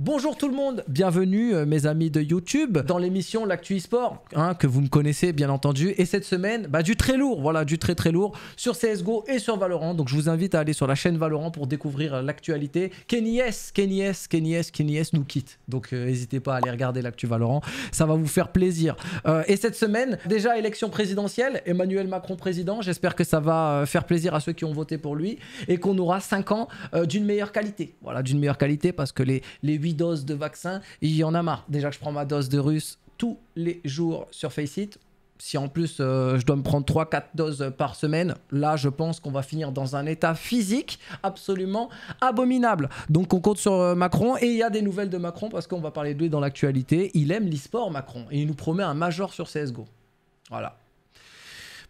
Bonjour tout le monde, bienvenue euh, mes amis de YouTube dans l'émission L'actu e-sport hein, que vous me connaissez bien entendu et cette semaine bah, du très lourd, voilà du très très lourd sur CSGO et sur Valorant donc je vous invite à aller sur la chaîne Valorant pour découvrir euh, l'actualité Kenny S, Kenny S, Kenny S, Kenny S nous quitte donc euh, n'hésitez pas à aller regarder l'actu Valorant, ça va vous faire plaisir et cette semaine déjà élection présidentielle, Emmanuel Macron président j'espère que ça va faire plaisir à ceux qui ont voté pour lui et qu'on aura 5 ans d'une meilleure qualité voilà d'une meilleure qualité parce que les, les dose doses de vaccin, il y en a marre. Déjà que je prends ma dose de russe tous les jours sur Faceit, si en plus euh, je dois me prendre 3-4 doses par semaine, là je pense qu'on va finir dans un état physique absolument abominable. Donc on compte sur euh, Macron et il y a des nouvelles de Macron parce qu'on va parler de lui dans l'actualité. Il aime l'e-sport Macron et il nous promet un major sur CSGO. Voilà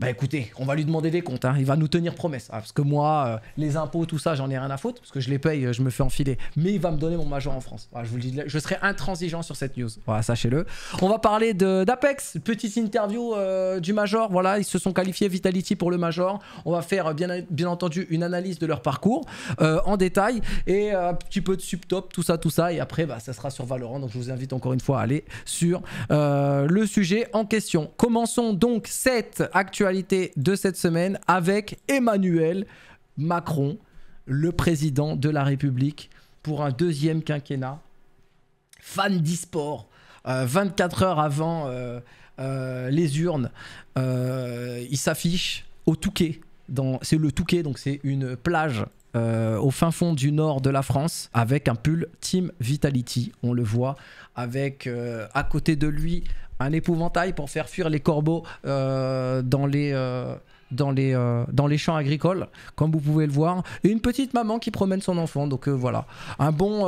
bah écoutez, on va lui demander des comptes, hein. il va nous tenir promesse. Ah, parce que moi, euh, les impôts, tout ça, j'en ai rien à foutre, parce que je les paye, euh, je me fais enfiler. Mais il va me donner mon major en France. Ah, je vous dis, je serai intransigeant sur cette news. Voilà, sachez-le. On va parler d'Apex, petite interview euh, du major. Voilà, ils se sont qualifiés Vitality pour le major. On va faire bien, bien entendu une analyse de leur parcours en détail et un petit peu de subtop, tout ça, tout ça. Et après, bah, ça sera sur Valorant. Donc je vous invite encore une fois à aller sur le sujet en question. Commençons donc cette actualité de cette semaine avec Emmanuel Macron, le président de la République, pour un deuxième quinquennat. Fan d'e-sport, 24 euh, heures avant euh, euh, les urnes, il s'affiche au Touquet. C'est le Touquet, donc c'est une plage au fin fond du nord de la France avec un pull Team Vitality. On le voit avec à côté de lui un épouvantail pour faire fuir les corbeaux euh, dans les... Euh, dans les, euh, dans les champs agricoles, comme vous pouvez le voir, et une petite maman qui promène son enfant. Donc voilà, un bon,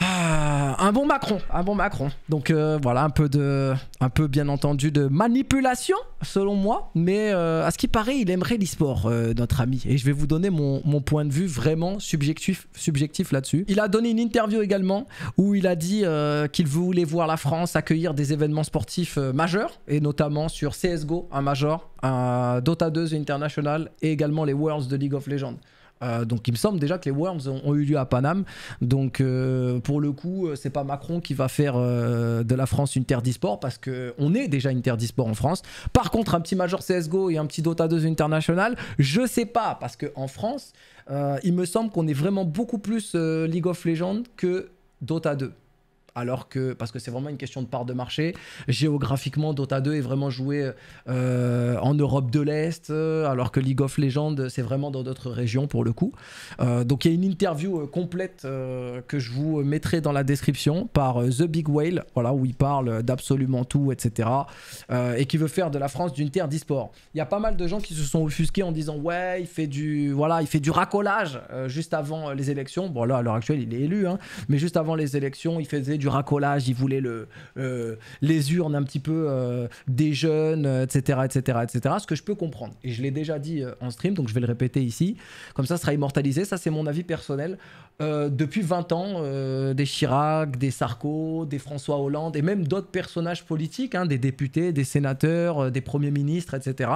ah, un bon Macron, un bon Macron. Donc euh, voilà, un peu de, un peu bien entendu de manipulation selon moi, mais euh, à ce qui paraît, il aimerait l'e-sport, euh, notre ami. Et je vais vous donner mon, point de vue vraiment subjectif, subjectif là-dessus. Il a donné une interview également où il a dit qu'il voulait voir la France accueillir des événements sportifs majeurs et notamment sur CS:GO, un major, un Dota 2 International et également les Worlds de League of Legends. Euh, donc il me semble déjà que les Worms ont, eu lieu à Paname. Donc euh, pour le coup, euh, c'est pas Macron qui va faire de la France une terre d'e-sport parce qu'on est déjà une terre de en France. Par contre, un petit Major CSGO et un petit Dota 2 International, je sais pas parce qu'en France, il me semble qu'on est vraiment beaucoup plus League of Legends que Dota 2 alors que parce que c'est vraiment une question de part de marché. Géographiquement, Dota 2 est vraiment joué euh, en Europe de l'Est, euh, alors que League of Legends c'est vraiment dans d'autres régions pour le coup. Euh, donc il y a une interview complète que je vous mettrai dans la description par The Big Whale, voilà où il parle d'absolument tout, etc. et qui veut faire de la France d'une terre d'e-sport. Il y a pas mal de gens qui se sont offusqués en disant ouais il fait du voilà il fait du racolage juste avant les élections. Bon là à l'heure actuelle il est élu, hein, mais juste avant les élections il faisait du du racolage, il voulait le, euh, les urnes un petit peu euh, des jeunes, etc., etc., etc. Ce que je peux comprendre. Et je l'ai déjà dit euh, en stream, donc je vais le répéter ici. Comme ça, sera immortalisé. Ça, c'est mon avis personnel. depuis 20 ans, des Chirac, des Sarko, des François Hollande et même d'autres personnages politiques, hein, des députés, des sénateurs, des premiers ministres, etc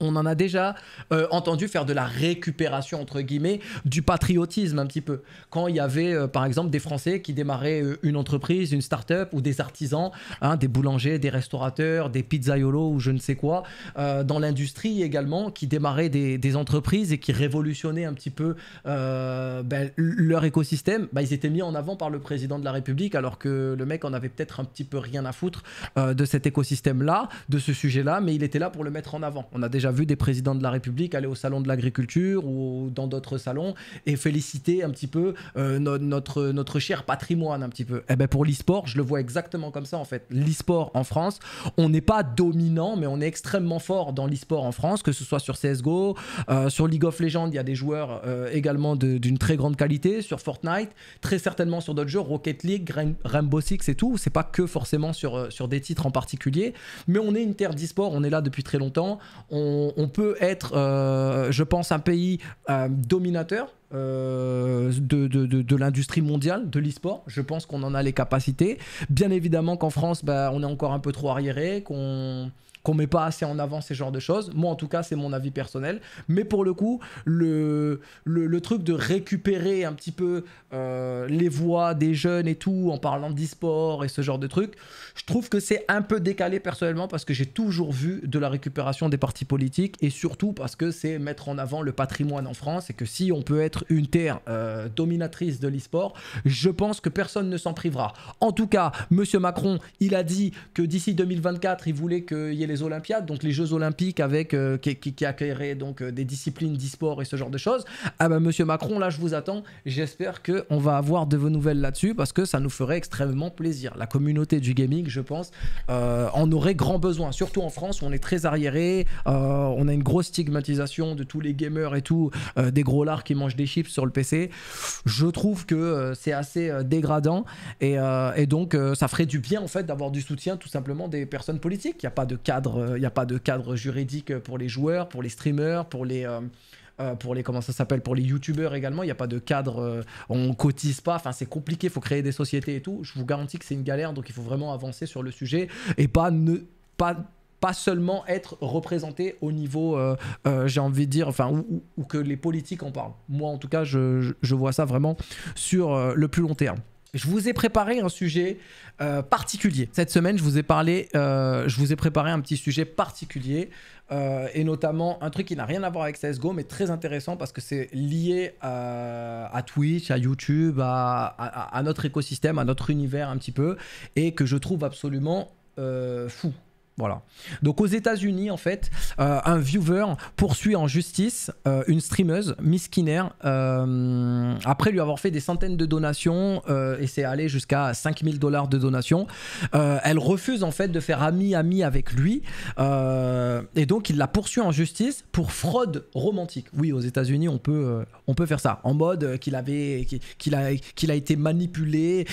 on en a déjà euh, entendu faire de la récupération, entre guillemets, du patriotisme un petit peu. Quand il y avait, euh, par exemple, des Français qui démarraient euh, une entreprise, une start-up, ou des artisans, hein, des boulangers, des restaurateurs, des pizzaiolos ou je ne sais quoi, dans l'industrie également, qui démarraient des, entreprises et qui révolutionnaient un petit peu ben, leur écosystème, ben, ils étaient mis en avant par le président de la République, alors que le mec en avait peut-être un petit peu rien à foutre de cet écosystème-là, de ce sujet-là, mais il était là pour le mettre en avant. On a déjà vu des présidents de la République aller au salon de l'agriculture ou dans d'autres salons et féliciter un petit peu euh, notre, notre cher patrimoine un petit peu. Et eh ben pour l'e-sport, je le vois exactement comme ça en fait. L'e-sport en France, on n'est pas dominant, mais on est extrêmement fort dans l'e-sport en France, que ce soit sur CSGO, euh, sur League of Legends, il y a des joueurs euh, également d'une très grande qualité, sur Fortnite, très certainement sur d'autres jeux, Rocket League, Rainbow Six et tout. C'est pas que forcément sur, sur des titres en particulier, mais on est une terre d'e-sport, on est là depuis très longtemps. On on, peut être, euh, je pense, un pays euh, dominateur euh, de, l'industrie mondiale de l'e-sport. Je pense qu'on en a les capacités. Bien évidemment qu'en France, bah, on est encore un peu trop arriéré, qu'on qu'on met pas assez en avant ces genres de choses. Moi, en tout cas, c'est mon avis personnel. Mais pour le coup, le, le, truc de récupérer un petit peu euh, les voix des jeunes et tout, en parlant d'e-sport et ce genre de trucs, je trouve que c'est un peu décalé personnellement parce que j'ai toujours vu de la récupération des partis politiques et surtout parce que c'est mettre en avant le patrimoine en France et que si on peut être une terre euh, dominatrice de l'e-sport, je pense que personne ne s'en privera. En tout cas, Monsieur Macron, il a dit que d'ici 2024, il voulait qu'il y ait les Olympiades, donc les Jeux Olympiques avec, euh, qui, qui, accueilleraient donc euh, des disciplines d'e-sport et ce genre de choses. Ah ben, monsieur Macron, là, je vous attends. J'espère que on va avoir de vos nouvelles là-dessus parce que ça nous ferait extrêmement plaisir. La communauté du gaming, je pense, euh, en aurait grand besoin, surtout en France où on est très arriéré. on a une grosse stigmatisation de tous les gamers et tout, des gros lards qui mangent des chips sur le PC. Je trouve que c'est assez dégradant et, donc ça ferait du bien en fait d'avoir du soutien tout simplement des personnes politiques. Il n'y a pas de cas il n'y euh, a pas de cadre juridique euh, pour les joueurs, pour les streamers, pour les euh, pour les comment ça s'appelle pour les youtubeurs également il n'y a pas de cadre on cotise pas enfin c'est compliqué il faut créer des sociétés et tout je vous garantis que c'est une galère donc il faut vraiment avancer sur le sujet et pas ne pas seulement être représenté au niveau, j'ai envie de dire, enfin, ou, que les politiques en parlent. Moi, en tout cas, je, vois ça vraiment sur le plus long terme je vous ai préparé un sujet euh, particulier. Cette semaine, je vous ai parlé, euh, je vous ai préparé un petit sujet particulier euh, et notamment un truc qui n'a rien à voir avec CS:GO, mais très intéressant parce que c'est lié à, Twitch, à YouTube, à, notre écosystème, à notre univers un petit peu, et que je trouve absolument fou. Donc aux États-Unis, en fait, euh, un viewer poursuit en justice euh, une streameuse, Miss Skinner, euh, après lui avoir fait des centaines de donations, et c'est allé jusqu'à 5000 dollars de donations. elle refuse, en fait, de faire ami-ami avec lui. et donc, il la poursuit en justice pour fraude romantique. Oui, aux États-Unis, on, peut on peut faire ça. En mode qu'il avait qu'il a, qu'il a été manipulé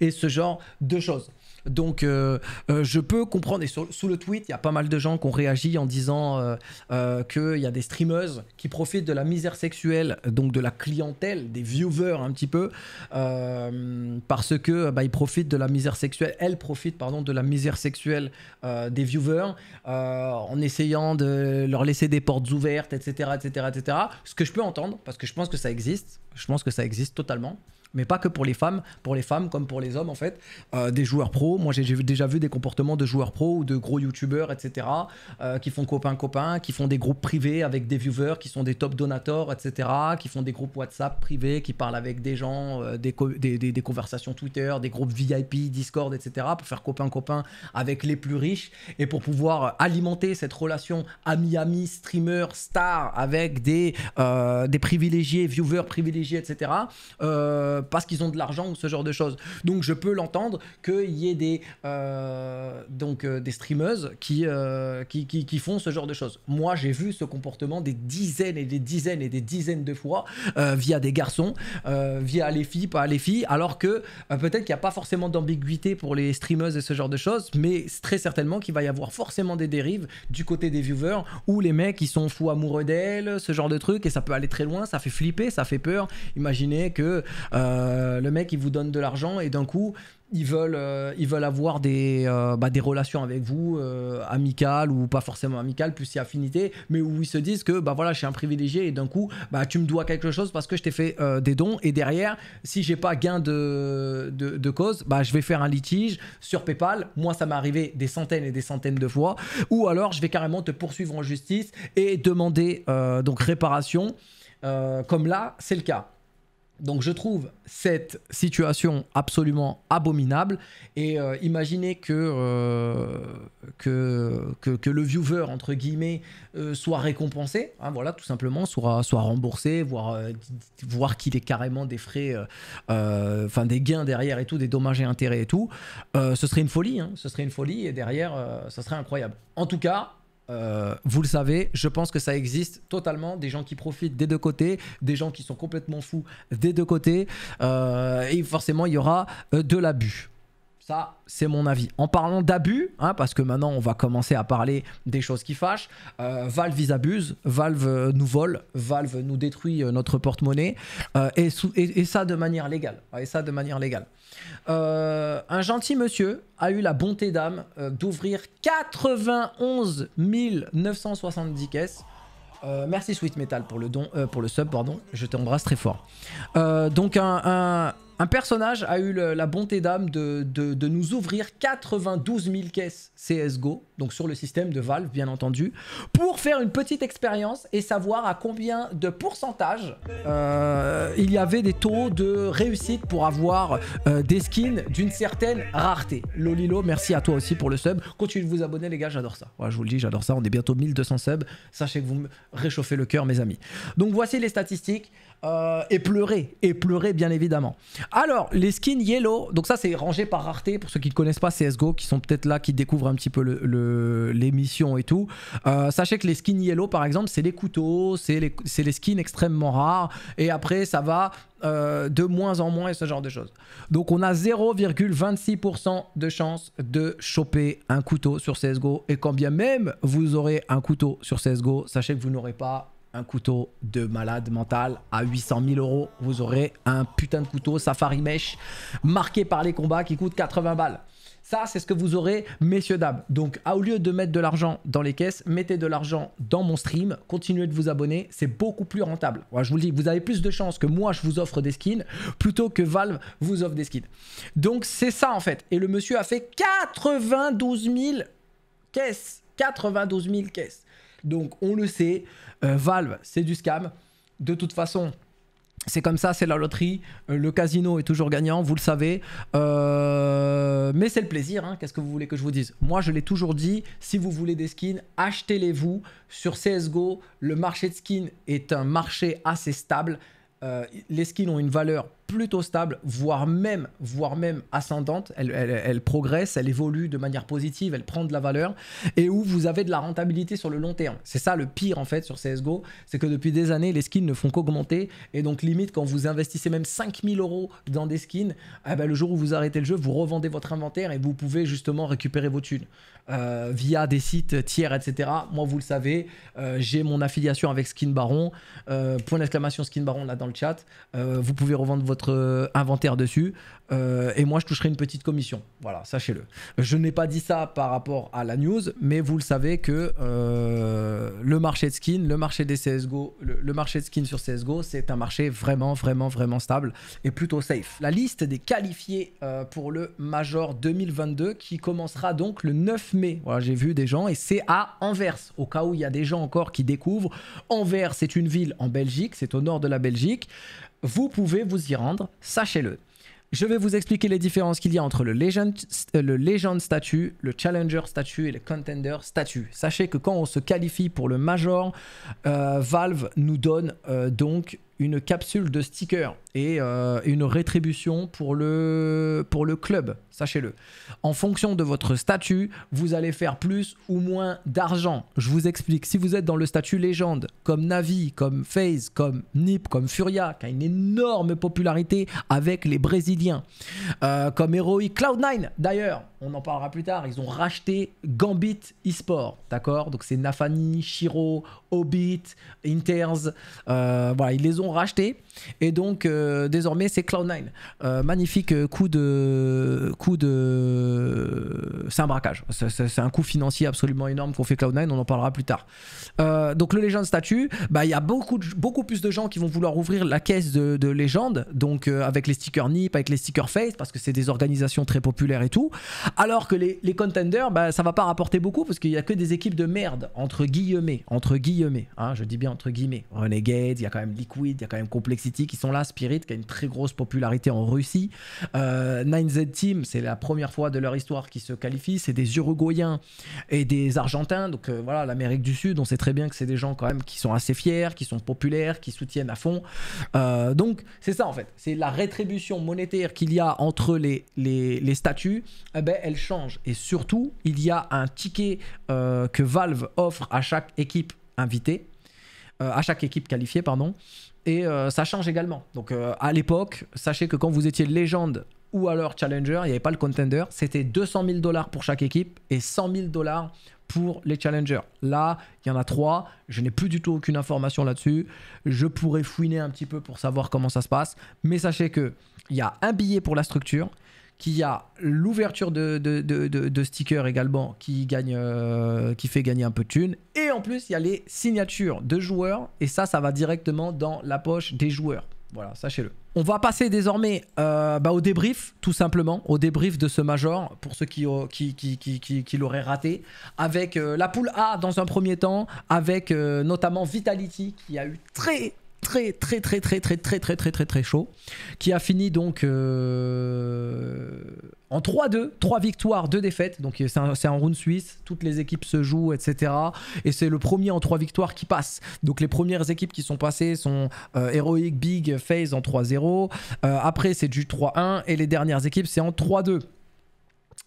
et ce genre de choses. Donc, euh, euh, je peux comprendre. Et sous le tweet, il y a pas mal de gens qui ont réagi en disant euh, qu'il y a des streameuses qui profitent de la misère sexuelle, donc de la clientèle, des viewers un petit peu, parce que bah, ils profitent de la misère sexuelle. Elles profitent, pardon, de la misère sexuelle des viewers en essayant de leur laisser des portes ouvertes, etc., etc., etc. Ce que je peux entendre, parce que je pense que ça existe. Je pense que ça existe totalement mais pas que pour les femmes, pour les femmes comme pour les hommes en fait, euh, des joueurs pros. Moi j'ai déjà vu des comportements de joueurs pros ou de gros youtubeurs, etc., euh, qui font copain-copain, qui font des groupes privés avec des viewers, qui sont des top donateurs, etc., qui font des groupes WhatsApp privés, qui parlent avec des gens, euh, des, des, conversations Twitter, des groupes VIP, Discord, etc., pour faire copain-copain avec les plus riches et pour pouvoir alimenter cette relation ami-ami, streamer, star avec des, des privilégiés, viewers privilégiés, etc. Euh, euh, parce qu'ils ont de l'argent ou ce genre de choses. Donc je peux l'entendre qu'il y ait des, euh, donc, euh, des streameuses qui, qui, font ce genre de choses. Moi j'ai vu ce comportement des dizaines et des dizaines et des dizaines de fois via des garçons, via les filles, pas les filles, alors que peut-être qu'il n'y a pas forcément d'ambiguïté pour les streameuses et ce genre de choses, mais très certainement qu'il va y avoir forcément des dérives du côté des viewers où les mecs ils sont fous amoureux d'elles ce genre de trucs et ça peut aller très loin, ça fait flipper, ça fait peur. Imaginez que... Euh, euh, le mec, il vous donne de l'argent et d'un coup, ils veulent, euh, ils veulent avoir des, euh, bah, relations avec vous, amicales ou pas forcément amicales, plus si affinité, mais où ils se disent que bah voilà, je suis un privilégié et d'un coup, bah tu me dois quelque chose parce que je t'ai fait des dons et derrière, si j'ai pas gain de, cause, bah je vais faire un litige sur PayPal. Moi, ça m'est arrivé des centaines et des centaines de fois. Ou alors, je vais carrément te poursuivre en justice et demander donc réparation. comme là, c'est le cas. Donc je trouve cette situation absolument abominable et euh, imaginez euh, que, que, que, le viewer, entre guillemets, euh, soit récompensé, hein, voilà, tout simplement, soit, soit remboursé, voire, qu'il ait carrément des frais, enfin des gains derrière et tout, des dommages et intérêts et tout, ce serait une folie, hein. ce serait une folie et derrière, ça serait incroyable. En tout cas, euh, vous le savez, je pense que ça existe totalement. Des gens qui profitent des deux côtés, des gens qui sont complètement fous des deux côtés. Euh, et forcément, il y aura euh, de l'abus. Ça, c'est mon avis. En parlant d'abus, hein, parce que maintenant on va commencer à parler des choses qui fâchent, euh, Valve ils abusent, Valve euh, nous vole, Valve nous détruit euh, notre porte-monnaie, et, ça de manière légale. Et ça de manière légale. un gentil monsieur a eu la bonté d'âme d'ouvrir 91 970 caisses. merci Sweet Metal pour le don, pour le sub, pardon. Je t'embrasse très fort. donc un, un personnage a eu la bonté d'âme de, nous ouvrir 92 000 caisses CSGO, donc sur le système de Valve bien entendu, pour faire une petite expérience et savoir à combien de pourcentage euh, il y avait des taux de réussite pour avoir euh, des skins d'une certaine rareté. Lolilo, merci à toi aussi pour le sub. Continuez de vous abonner les gars, j'adore ça. je vous le dis, j'adore ça. On est bientôt 1200 subs. Sachez que vous me réchauffez le cœur mes amis. Donc voici les statistiques. Euh, et pleurer, et pleurer bien évidemment. Alors, les skins yellow, donc ça c'est rangé par rareté pour ceux qui ne connaissent pas CSGO, qui sont peut-être là, qui découvrent un petit peu l'émission le, et tout. Euh, sachez que les skins yellow par exemple, c'est les couteaux, c'est les, les, skins extrêmement rares, et après ça va euh, de moins en moins et ce genre de choses. Donc on a 0,26% de chance de choper un couteau sur CSGO, et quand bien même vous aurez un couteau sur CSGO, sachez que vous n'aurez pas un couteau de malade mental à 800 000 euros. Vous aurez un putain de couteau Safari Mesh marqué par les combats qui coûte 80 balles. Ça, c'est ce que vous aurez, messieurs, dames. Donc, au lieu de mettre de l'argent dans les caisses, mettez de l'argent dans mon stream. Continuez de vous abonner. C'est beaucoup plus rentable. je vous le dis, vous avez plus de chances que moi, je vous offre des skins plutôt que Valve vous offre des skins. Donc, c'est ça, en fait. Et le monsieur a fait 92 000 caisses. 92 000 caisses. Donc on le sait, euh, Valve, c'est du scam. De toute façon, c'est comme ça, c'est la loterie. Euh, le casino est toujours gagnant, vous le savez. Euh, mais c'est le plaisir, hein. qu'est-ce que vous voulez que je vous dise Moi, je l'ai toujours dit, si vous voulez des skins, achetez-les vous. Sur CSGO, le marché de skins est un marché assez stable. Euh, les skins ont une valeur plutôt stable, voire même, voire même ascendante. Elle, elle, progresse, elle évolue de manière positive, elle prend de la valeur et où vous avez de la rentabilité sur le long terme. C'est ça le pire en fait sur CSGO, c'est que depuis des années, les skins ne font qu'augmenter et donc limite quand vous investissez même 5000 euros dans des skins, eh ben, le jour où vous arrêtez le jeu, vous revendez votre inventaire et vous pouvez justement récupérer vos thunes. Euh, via des sites tiers, etc. Moi, vous le savez, euh, j'ai mon affiliation avec Skin Baron. Euh, point d'exclamation Skin Baron là dans le chat. vous pouvez revendre votre inventaire dessus. Euh, et moi je toucherai une petite commission. Voilà, sachez-le. Je n'ai pas dit ça par rapport à la news, mais vous le savez que euh, le marché de skins, le marché des CSGO, le, marché de skins sur CSGO, c'est un marché vraiment, vraiment, vraiment stable et plutôt safe. La liste des qualifiés euh, pour le Major 2022 qui commencera donc le 9 mai. Voilà, j'ai vu des gens et c'est à Anvers, au cas où il y a des gens encore qui découvrent. Anvers, c'est une ville en Belgique, c'est au nord de la Belgique. Vous pouvez vous y rendre, sachez-le. Je vais vous expliquer les différences qu'il y a entre le Legend, euh, le statut, le Challenger Statue et le Contender Statue. Sachez que quand on se qualifie pour le Major, euh, Valve nous donne euh, donc une capsule de stickers et euh, une rétribution pour le, pour le club, sachez-le. En fonction de votre statut, vous allez faire plus ou moins d'argent. Je vous explique, si vous êtes dans le statut légende, comme Navi, comme FaZe, comme Nip, comme Furia, qui a une énorme popularité avec les Brésiliens, euh, comme Heroic, Cloud9 d'ailleurs, on en parlera plus tard, ils ont racheté Gambit eSport, d'accord Donc c'est Nafani, Shiro, Hobbit, Inters, euh, voilà, ils les ont l'ont Et donc, euh, désormais, c'est Cloud9. Euh, magnifique euh, coup de. Coup de... C'est un braquage. C'est un coût financier absolument énorme qu'on fait Cloud9. On en parlera plus tard. donc, le Legend Statue, bah, il y a beaucoup, beaucoup plus de gens qui vont vouloir ouvrir la caisse de, légende Donc, avec les stickers NIP, avec les stickers Face, parce que c'est des organisations très populaires et tout. Alors que les, les contenders, bah, ça va pas rapporter beaucoup parce qu'il y a que des équipes de merde, entre guillemets. Entre guillemets. Hein, je dis bien entre guillemets. Renegades, il y a quand même Liquid il y a quand même Complexity qui sont là, Spirit qui a une très grosse popularité en Russie. 9Z euh, Team, c'est la première fois de leur histoire qui se qualifie, c'est des Uruguayens et des Argentins, donc euh, voilà, l'Amérique du Sud, on sait très bien que c'est des gens quand même qui sont assez fiers, qui sont populaires, qui soutiennent à fond. Euh, donc c'est ça en fait, c'est la rétribution monétaire qu'il y a entre les, les, statuts, eh ben, elle change. Et surtout, il y a un ticket que Valve offre à chaque équipe invitée, à chaque équipe qualifiée, pardon, et euh, ça change également. Donc euh, à l'époque, sachez que quand vous étiez légende ou alors challenger, il n'y avait pas le contender, c'était 200 000 dollars pour chaque équipe et 100 000 dollars pour les challengers. Là, il y en a trois. Je n'ai plus du tout aucune information là-dessus. Je pourrais fouiner un petit peu pour savoir comment ça se passe. Mais sachez que il y a un billet pour la structure, qui a l'ouverture de, de, stickers également qui, gagne, euh, qui fait gagner un peu de thunes. Et en plus, il y a les signatures de joueurs. Et ça, ça va directement dans la poche des joueurs. Voilà, sachez-le. On va passer désormais euh, bah, au débrief, tout simplement, au débrief de ce Major, pour ceux qui, qui, l'auraient raté, avec euh, la poule A dans un premier temps, avec notamment Vitality, qui a eu très très très très très très très très très très très chaud, qui a fini donc euh, en 3-2, 3 victoires, 2 défaites, donc c'est en round suisse, toutes les équipes se jouent, etc. Et c'est le premier en 3 victoires qui passe. Donc les premières équipes qui sont passées sont euh, Heroic, Big, Phase en 3-0, euh, après c'est du 3-1, et les dernières équipes c'est en 3-2.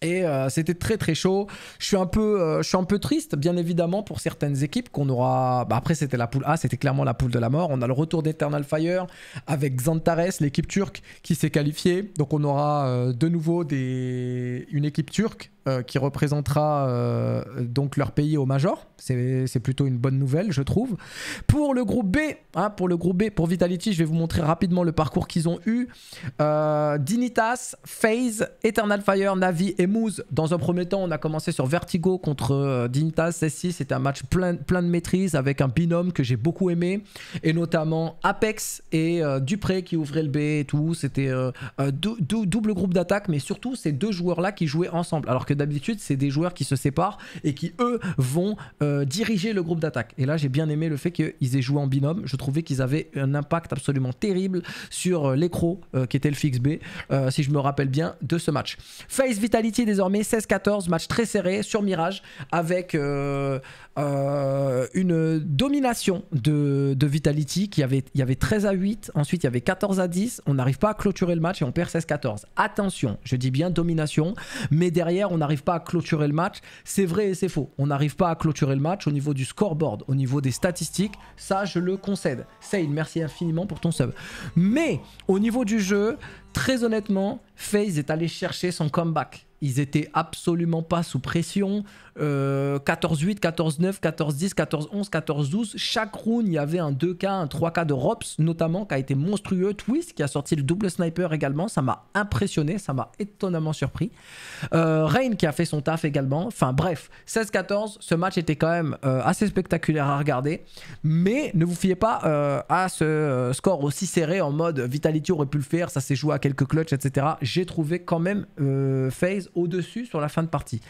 Et euh, c'était très très chaud. Je suis un peu, euh, je suis un peu triste, bien évidemment, pour certaines équipes qu'on aura. Bah, après, c'était la poule A, c'était clairement la poule de la mort. On a le retour d'Eternal Fire avec Xantares, l'équipe turque qui s'est qualifiée. Donc on aura euh, de nouveau des... une équipe turque qui représentera donc leur pays au major. C'est plutôt une bonne nouvelle, je trouve. Pour le groupe B, hein, pour le groupe B, pour Vitality, je vais vous montrer rapidement le parcours qu'ils ont eu. Dinitas, FaZe, Eternal Fire, Navi et dans un premier temps, on a commencé sur Vertigo contre euh, Dintas. celle c'était un match plein, plein de maîtrise avec un binôme que j'ai beaucoup aimé. Et notamment Apex et euh, Dupré qui ouvraient le B et tout. C'était euh, double groupe d'attaque, mais surtout ces deux joueurs-là qui jouaient ensemble. Alors que d'habitude, c'est des joueurs qui se séparent et qui, eux, vont euh, diriger le groupe d'attaque. Et là, j'ai bien aimé le fait qu'ils aient joué en binôme. Je trouvais qu'ils avaient un impact absolument terrible sur l'écro qui était le fixe B, si je me rappelle bien, de ce match. Face Vitality désormais 16-14, match très serré sur Mirage avec euh, euh, une domination de, Vitality qui avait, il y avait 13 à 8, ensuite il y avait 14 à 10, on n'arrive pas à clôturer le match et on perd 16-14. Attention, je dis bien domination, mais derrière on n'arrive pas à clôturer le match, c'est vrai et c'est faux, on n'arrive pas à clôturer le match au niveau du scoreboard, au niveau des statistiques, ça je le concède. Sale, merci infiniment pour ton sub. Mais au niveau du jeu, très honnêtement, FaZe est allé chercher son comeback ils étaient absolument pas sous pression. 14-8, 14-9, 14-10, 14-11, 14-12. Chaque round, il y avait un 2K, un 3K de Rops, notamment, qui a été monstrueux. Twist, qui a sorti le double sniper également. Ça m'a impressionné, ça m'a étonnamment surpris. Euh, Rain, qui a fait son taf également. Enfin, bref, 16-14, ce match était quand même euh, assez spectaculaire à regarder. Mais ne vous fiez pas euh, à ce score aussi serré en mode Vitality aurait pu le faire, ça s'est joué à quelques clutches, etc. J'ai trouvé quand même FaZe au-dessus sur la fin de partie.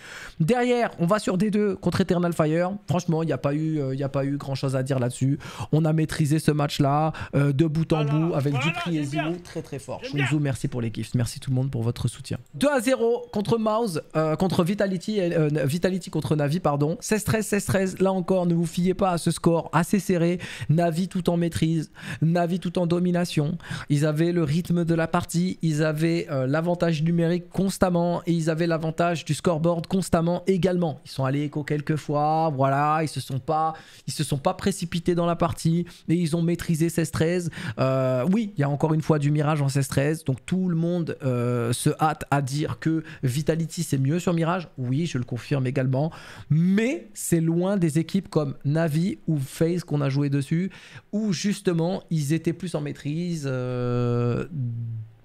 Derrière, on va sur D2 contre Eternal Fire. Franchement, il n'y a, pas eu, euh, il a pas eu grand chose à dire là-dessus. On a maîtrisé ce match-là euh, de bout en bout avec du Dupri et Zimou Très très fort. Shunzu, merci pour les gifts. Merci tout le monde pour votre soutien. 2 à 0 contre Mouse, euh, contre Vitality, Vitality contre Navi, pardon. 16-13, 16-13. Là encore, ne vous fiez pas à ce score assez serré. Navi tout en maîtrise, Navi tout en domination. Ils avaient le rythme de la partie, ils avaient l'avantage numérique constamment et ils avaient l'avantage du scoreboard constamment également. Ils sont allés écho quelques fois, voilà, ils se sont pas, ils se sont pas précipités dans la partie, et ils ont maîtrisé 16-13. Euh, oui, il y a encore une fois du mirage en 16-13, donc tout le monde euh, se hâte à dire que Vitality c'est mieux sur mirage. Oui, je le confirme également, mais c'est loin des équipes comme Navi ou FaZe qu'on a joué dessus, où justement ils étaient plus en maîtrise. Euh,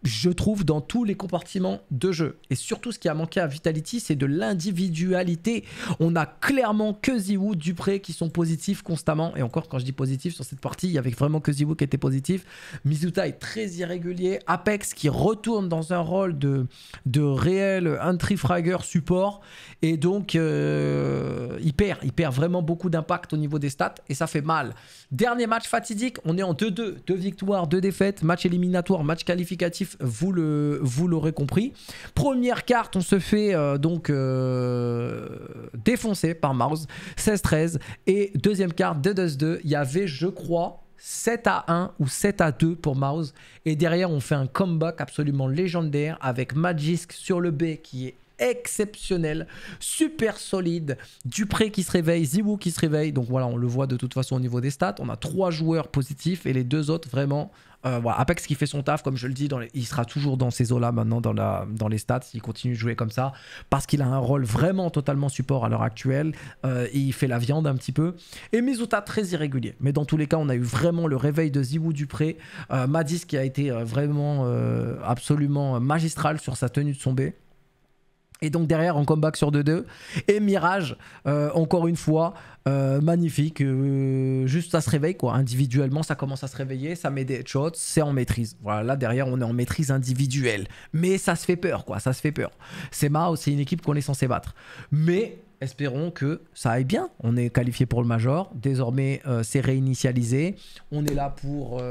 je trouve, dans tous les compartiments de jeu. Et surtout, ce qui a manqué à Vitality, c'est de l'individualité. On a clairement que ZywOo, Dupré qui sont positifs constamment. Et encore, quand je dis positif sur cette partie, il y avait vraiment que ZywOo qui était positif. Mizuta est très irrégulier. Apex qui retourne dans un rôle de, de réel entry fragger support. Et donc, euh, il perd. Il perd vraiment beaucoup d'impact au niveau des stats. Et ça fait mal. Dernier match fatidique, on est en 2-2. Deux victoires, deux défaites, match éliminatoire, match qualificatif vous le vous l'aurez compris. Première carte, on se fait euh, donc euh, défoncer par Mouse 16-13 et deuxième carte Dead Us 2 il y avait je crois 7 à 1 ou 7 à 2 pour Mouse et derrière on fait un comeback absolument légendaire avec Magisk sur le B qui est exceptionnel, super solide. Dupré qui se réveille, Ziwu qui se réveille. Donc voilà, on le voit de toute façon au niveau des stats. On a trois joueurs positifs et les deux autres vraiment. Euh, voilà, Apex qui fait son taf, comme je le dis, dans il sera toujours dans ces eaux-là maintenant dans, les stats s'il continue de jouer comme ça, parce qu'il a un rôle vraiment totalement support à l'heure actuelle. Euh, il fait la viande un petit peu. Et Mizuta très irrégulier. Mais dans tous les cas, on a eu vraiment le réveil de Ziwu Dupré. Euh, Madis qui a été euh, vraiment euh, absolument magistral sur sa tenue de son B. Et donc derrière, on comeback sur 2-2. Et Mirage, euh, encore une fois, euh, magnifique. Euh, juste, ça se réveille, quoi. Individuellement, ça commence à se réveiller, ça met des shots, c'est en maîtrise. Voilà, là, derrière, on est en maîtrise individuelle. Mais ça se fait peur, quoi. Ça se fait peur. C'est Mao, c'est une équipe qu'on est censé battre. Mais espérons que ça aille bien. On est qualifié pour le Major. Désormais, c'est réinitialisé. On est là pour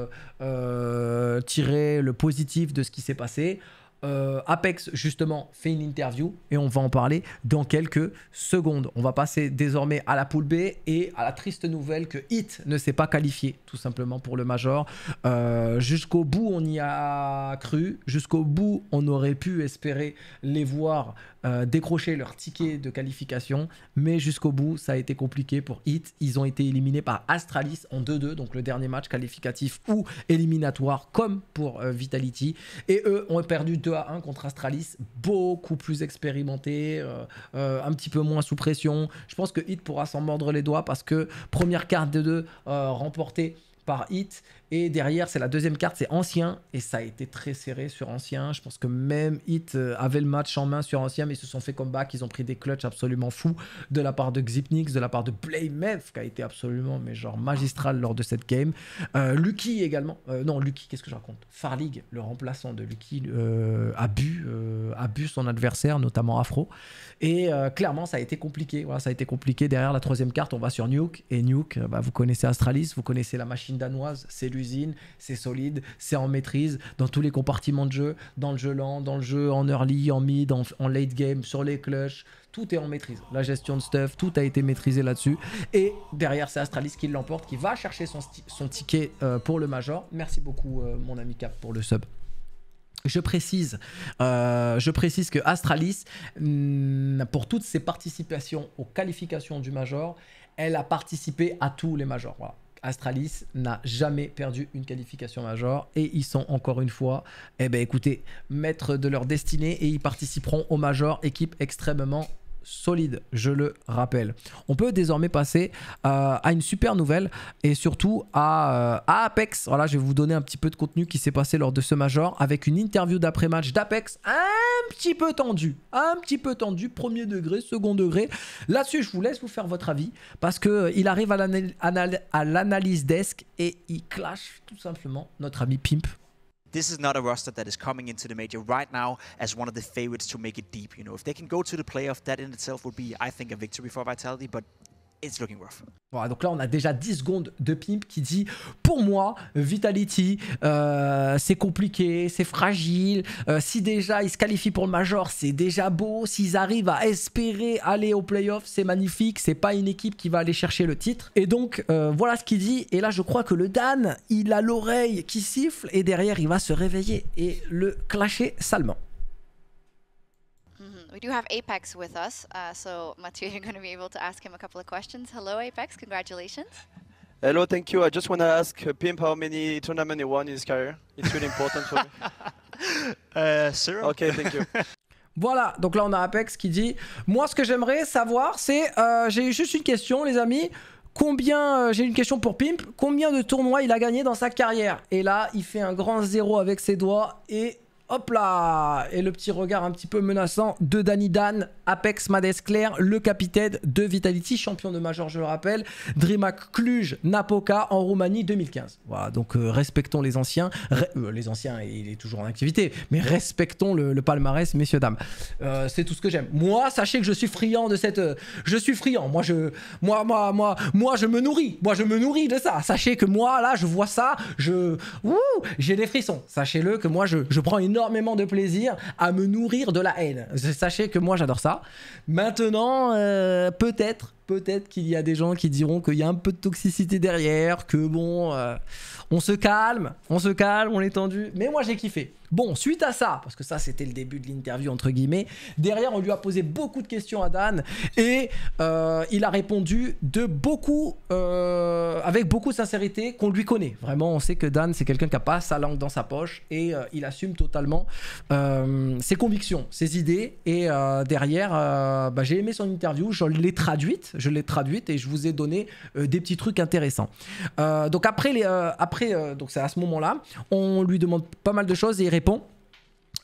tirer le positif de ce qui s'est passé. Euh, Apex justement fait une interview et on va en parler dans quelques secondes. On va passer désormais à la poule B et à la triste nouvelle que Hit ne s'est pas qualifié tout simplement pour le Major. Euh, jusqu'au bout on y a cru, jusqu'au bout on aurait pu espérer les voir euh, décrocher leur ticket de qualification, mais jusqu'au bout ça a été compliqué pour Hit. Ils ont été éliminés par Astralis en 2-2, donc le dernier match qualificatif ou éliminatoire comme pour Vitality. Et eux ont perdu 2 à 1 contre Astralis, beaucoup plus expérimenté, euh, euh, un petit peu moins sous pression. Je pense que Hit pourra s'en mordre les doigts parce que première carte de 2 euh, remportée par Hit, et derrière, c'est la deuxième carte, c'est Ancien. Et ça a été très serré sur Ancien. Je pense que même Hit euh, avait le match en main sur Ancien, mais ils se sont fait comeback. Ils ont pris des clutches absolument fous de la part de Xipnix, de la part de Playmev, qui a été absolument, mais genre magistral lors de cette game. Euh, Lucky également. Euh, non, Lucky, qu'est-ce que je raconte Farlig, le remplaçant de Lucky, euh, a, bu, a bu son adversaire, notamment Afro. Et clairement, ça a été compliqué. Voilà, ça a été compliqué. Derrière la troisième carte, on va sur Nuke. Et Nuke, bah, vous connaissez Astralis, vous connaissez la machine danoise. C'est l'usine, c'est solide, c'est en maîtrise dans tous les compartiments de jeu, dans le jeu lent, dans le jeu en early, en mid, en, late game, sur les clutches, tout est en maîtrise. La gestion de stuff, tout a été maîtrisé là-dessus. Et derrière, c'est Astralis qui l'emporte, qui va chercher son, ticket euh, pour le Major. Merci beaucoup, euh, mon ami Cap, pour le sub. Je précise, euh, je précise que Astralis, mm, pour toutes ses participations aux qualifications du Major, elle a participé à tous les Majors. Voilà. Astralis n'a jamais perdu une qualification majeure et ils sont encore une fois, eh ben écoutez, maîtres de leur destinée et ils participeront au major, équipe extrêmement solide, je le rappelle. On peut désormais passer euh, à une super nouvelle et surtout euh, à, Apex. Voilà, je vais vous donner un petit peu de contenu qui s'est passé lors de ce Major avec une interview d'après-match d'Apex un petit peu tendu, Un petit peu tendu, premier degré, second degré. Là-dessus, je vous laisse vous faire votre avis parce qu'il euh, arrive à l'analyse desk et il clash tout simplement notre ami Pimp. this is not a roster that is coming into the major right now as one of the favorites to make it deep. You know, if they can go to the playoff, that in itself would be, I think, a victory for Vitality. But Voilà, ah, donc là, on a déjà 10 secondes de Pimp qui dit Pour moi, Vitality, euh, c'est compliqué, c'est fragile. Euh, si déjà ils se qualifient pour le Major, c'est déjà beau. S'ils arrivent à espérer aller au playoff, c'est magnifique. C'est pas une équipe qui va aller chercher le titre. Et donc, euh, voilà ce qu'il dit. Et là, je crois que le Dan, il a l'oreille qui siffle et derrière, il va se réveiller et le clasher salement. We do have Apex with us, uh, so Mathieu, you're going to be able to ask him a couple of questions. Hello, Apex. Congratulations. Hello, thank you. I just want to ask uh, Pimp how many tournaments he won in his career. It's really important for me. uh, zero. Okay, thank you. Voilà, donc là on a Apex qui dit Moi ce que j'aimerais savoir c'est euh, J'ai juste une question les amis Combien, euh, j'ai une question pour Pimp Combien de tournois il a gagné dans sa carrière Et là il fait un grand zéro avec ses doigts Et Hop là Et le petit regard un petit peu menaçant de Danny Dan, Apex Madescler, le capitaine de Vitality, champion de Major, je le rappelle, Dreamhack Cluj, Napoca en Roumanie 2015. Voilà, donc euh, respectons les anciens. Euh, les anciens, il est toujours en activité, mais respectons le, palmarès, messieurs, dames. Euh, c'est tout ce que j'aime. Moi, sachez que je suis friand de cette... je suis friand. Moi, je... Moi, moi, moi, moi, je me nourris. Moi, je me nourris de ça. Sachez que moi, là, je vois ça, je... ouh J'ai des frissons. Sachez-le que moi, je prends une énormément de plaisir à me nourrir de la haine. Sachez que moi j'adore ça. Maintenant, euh, peut-être, peut-être qu'il y a des gens qui diront qu'il y a un peu de toxicité derrière, que bon... Euh, on se calme, on se calme, on est tendu. Mais moi, j'ai kiffé. Bon, suite à ça, parce que ça, c'était le début de l'interview, entre guillemets, derrière, on lui a posé beaucoup de questions à Dan et euh, il a répondu de beaucoup, euh, avec beaucoup de sincérité, qu'on lui connaît. Vraiment, on sait que Dan, c'est quelqu'un qui n'a pas sa langue dans sa poche et euh, il assume totalement ses convictions, ses idées. Et derrière, bah, j'ai aimé son interview, je l'ai traduite, je l'ai traduite et je vous ai donné des petits trucs intéressants. donc après, les, après euh, donc c'est à ce moment-là, on lui demande pas mal de choses et il répond.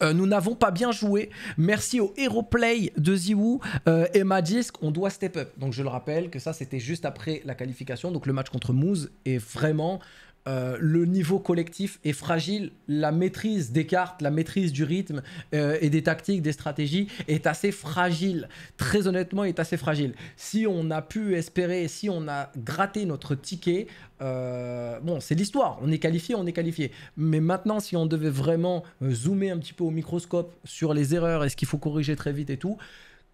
Euh, nous n'avons pas bien joué. Merci au Hero Play de Ziwoo euh, et Magisk. On doit step up. Donc je le rappelle que ça c'était juste après la qualification. Donc le match contre Moose est vraiment euh, le niveau collectif est fragile, la maîtrise des cartes, la maîtrise du rythme euh, et des tactiques, des stratégies est assez fragile. Très honnêtement, est assez fragile. Si on a pu espérer, si on a gratté notre ticket, euh, bon, c'est l'histoire. On est qualifié, on est qualifié. Mais maintenant, si on devait vraiment zoomer un petit peu au microscope sur les erreurs et ce qu'il faut corriger très vite et tout,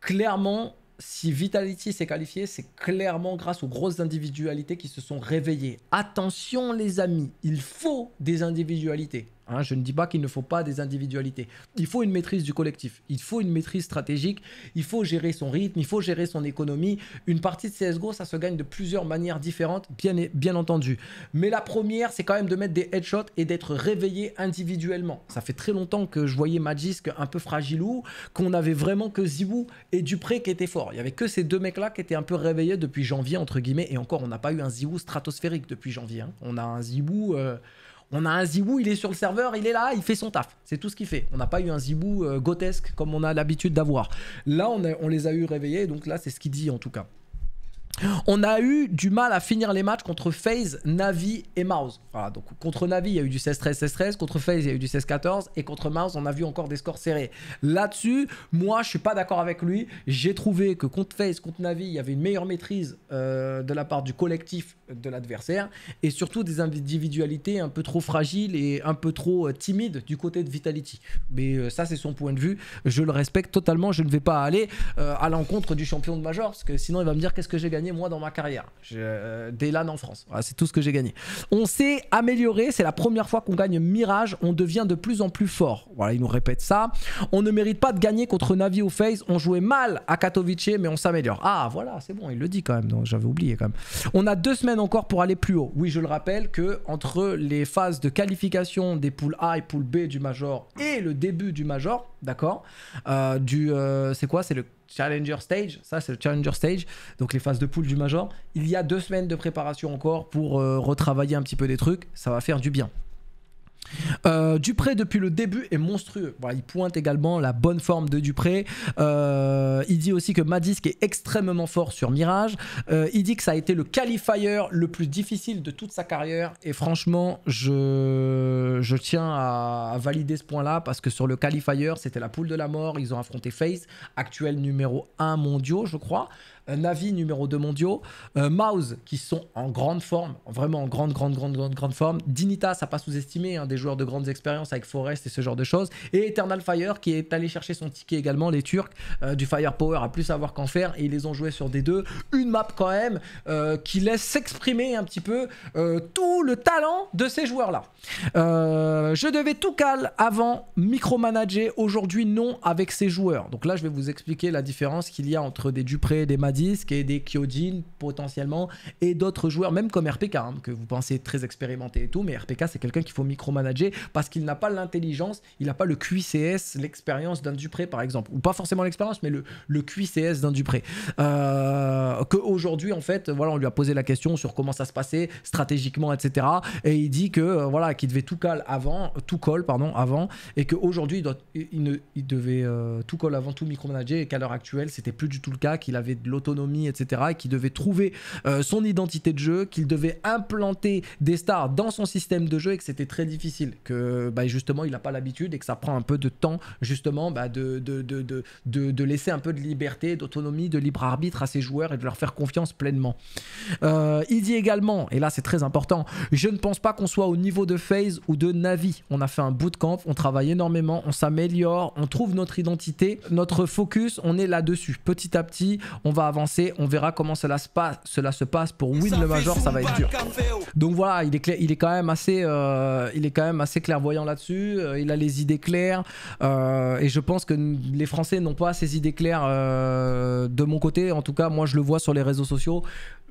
clairement, si Vitality s'est qualifié, c'est clairement grâce aux grosses individualités qui se sont réveillées. Attention les amis, il faut des individualités. Hein, je ne dis pas qu'il ne faut pas des individualités. Il faut une maîtrise du collectif, il faut une maîtrise stratégique, il faut gérer son rythme, il faut gérer son économie. Une partie de CSGO, ça se gagne de plusieurs manières différentes, bien, bien entendu. Mais la première, c'est quand même de mettre des headshots et d'être réveillé individuellement. Ça fait très longtemps que je voyais Magisk un peu fragile ou qu'on avait vraiment que Zibou et Dupré qui étaient forts. Il y avait que ces deux mecs-là qui étaient un peu réveillés depuis janvier, entre guillemets. Et encore, on n'a pas eu un Zibou stratosphérique depuis janvier. Hein. On a un Zibou... Euh, on a un Zibou, il est sur le serveur, il est là, il fait son taf. C'est tout ce qu'il fait. On n'a pas eu un Zibou euh, comme on a l'habitude d'avoir. Là, on, on les a eu réveillés, donc là, c'est ce qu'il dit en tout cas. On a eu du mal à finir les matchs contre FaZe, Navi et Mouse. donc contre Navi, il y a eu du 16-13, 16-13. Contre FaZe, il y a eu du 16-14. Et contre Mouse, on a vu encore des scores serrés. Là-dessus, moi, je suis pas d'accord avec lui. J'ai trouvé que contre FaZe, contre Navi, il y avait une meilleure maîtrise euh, de la part du collectif de l'adversaire. Et surtout des individualités un peu trop fragiles et un peu trop euh, timides du côté de Vitality. Mais euh, ça, c'est son point de vue. Je le respecte totalement. Je ne vais pas aller à l'encontre du champion de Major. Parce que sinon, il va me dire qu'est-ce que j'ai gagné moi dans ma carrière. Euh, des LAN en France. c'est tout ce que j'ai gagné. On s'est amélioré. C'est la première fois qu'on gagne Mirage. On devient de plus en plus fort. Voilà, il nous répète ça. On ne mérite pas de gagner contre Navi ou Face. On jouait mal à Katowice, mais on s'améliore. Ah, voilà, c'est bon, il le dit quand même. J'avais oublié quand même. On a deux semaines encore pour aller plus haut. Oui, je le rappelle que entre les phases de qualification des poules A et poules B du Major et le début du Major, d'accord, euh, du. Euh, c'est quoi C'est le Challenger Stage. Ça, c'est le Challenger Stage, donc les phases de poule du Major. Il y a deux semaines de préparation encore pour euh, retravailler un petit peu des trucs. Ça va faire du bien. Euh, Dupré depuis le début est monstrueux. il pointe également la bonne forme de Dupré. Euh, il dit aussi que Madisk est extrêmement fort sur Mirage. Euh, il dit que ça a été le qualifier le plus difficile de toute sa carrière. Et franchement, je, je tiens à, valider ce point-là parce que sur le qualifier, c'était la poule de la mort. Ils ont affronté Face, actuel numéro 1 mondiaux, je crois. Navi numéro 2 mondiaux, Mouse qui sont en grande forme, vraiment en grande, grande, grande, grande, grande forme, Dinita, ça pas sous-estimé, hein, des joueurs de grandes expériences avec Forest et ce genre de choses, et Eternal Fire qui est allé chercher son ticket également, les Turcs euh, du Firepower à plus savoir qu'en faire, et ils les ont joués sur des deux, une map quand même euh, qui laisse s'exprimer un petit peu euh, tout le talent de ces joueurs-là. je devais tout cal avant micromanager, aujourd'hui non avec ces joueurs. Donc là je vais vous expliquer la différence qu'il y a entre des Dupré, des Madi et des Kyojin potentiellement et d'autres joueurs, même comme RPK, hein, que vous pensez très expérimenté et tout, mais RPK c'est quelqu'un qu'il faut micromanager parce qu'il n'a pas l'intelligence, il n'a pas le QICS l'expérience d'un Dupré par exemple, ou pas forcément l'expérience, mais le, le QCS d'un Dupré. Euh, Qu'aujourd'hui en fait, voilà, on lui a posé la question sur comment ça se passait stratégiquement, etc. Et il dit que euh, voilà, qu'il devait tout call avant, tout call pardon avant, et qu'aujourd'hui il, il, ne, il devait euh, tout call avant tout micromanager et qu'à l'heure actuelle c'était plus du tout le cas, qu'il avait de l'auto autonomie, etc. et qui devait trouver euh, son identité de jeu, qu'il devait implanter des stars dans son système de jeu et que c'était très difficile, que bah, justement il n'a pas l'habitude et que ça prend un peu de temps justement bah, de, laisser un peu de liberté, d'autonomie, de libre arbitre à ses joueurs et de leur faire confiance pleinement. Euh, il dit également, et là c'est très important, je ne pense pas qu'on soit au niveau de phase ou de Navi. On a fait un bootcamp, on travaille énormément, on s'améliore, on trouve notre identité, notre focus, on est là-dessus. Petit à petit, on va avancé, On verra comment cela se passe, cela se passe pour Win le Major, ça va être dur. Donc voilà, il est, clair, il est, quand, même assez, euh, il est quand même assez clairvoyant là-dessus. Euh, il a les idées claires. Euh, et je pense que les Français n'ont pas ces idées claires de mon côté. En tout cas, moi, je le vois sur les réseaux sociaux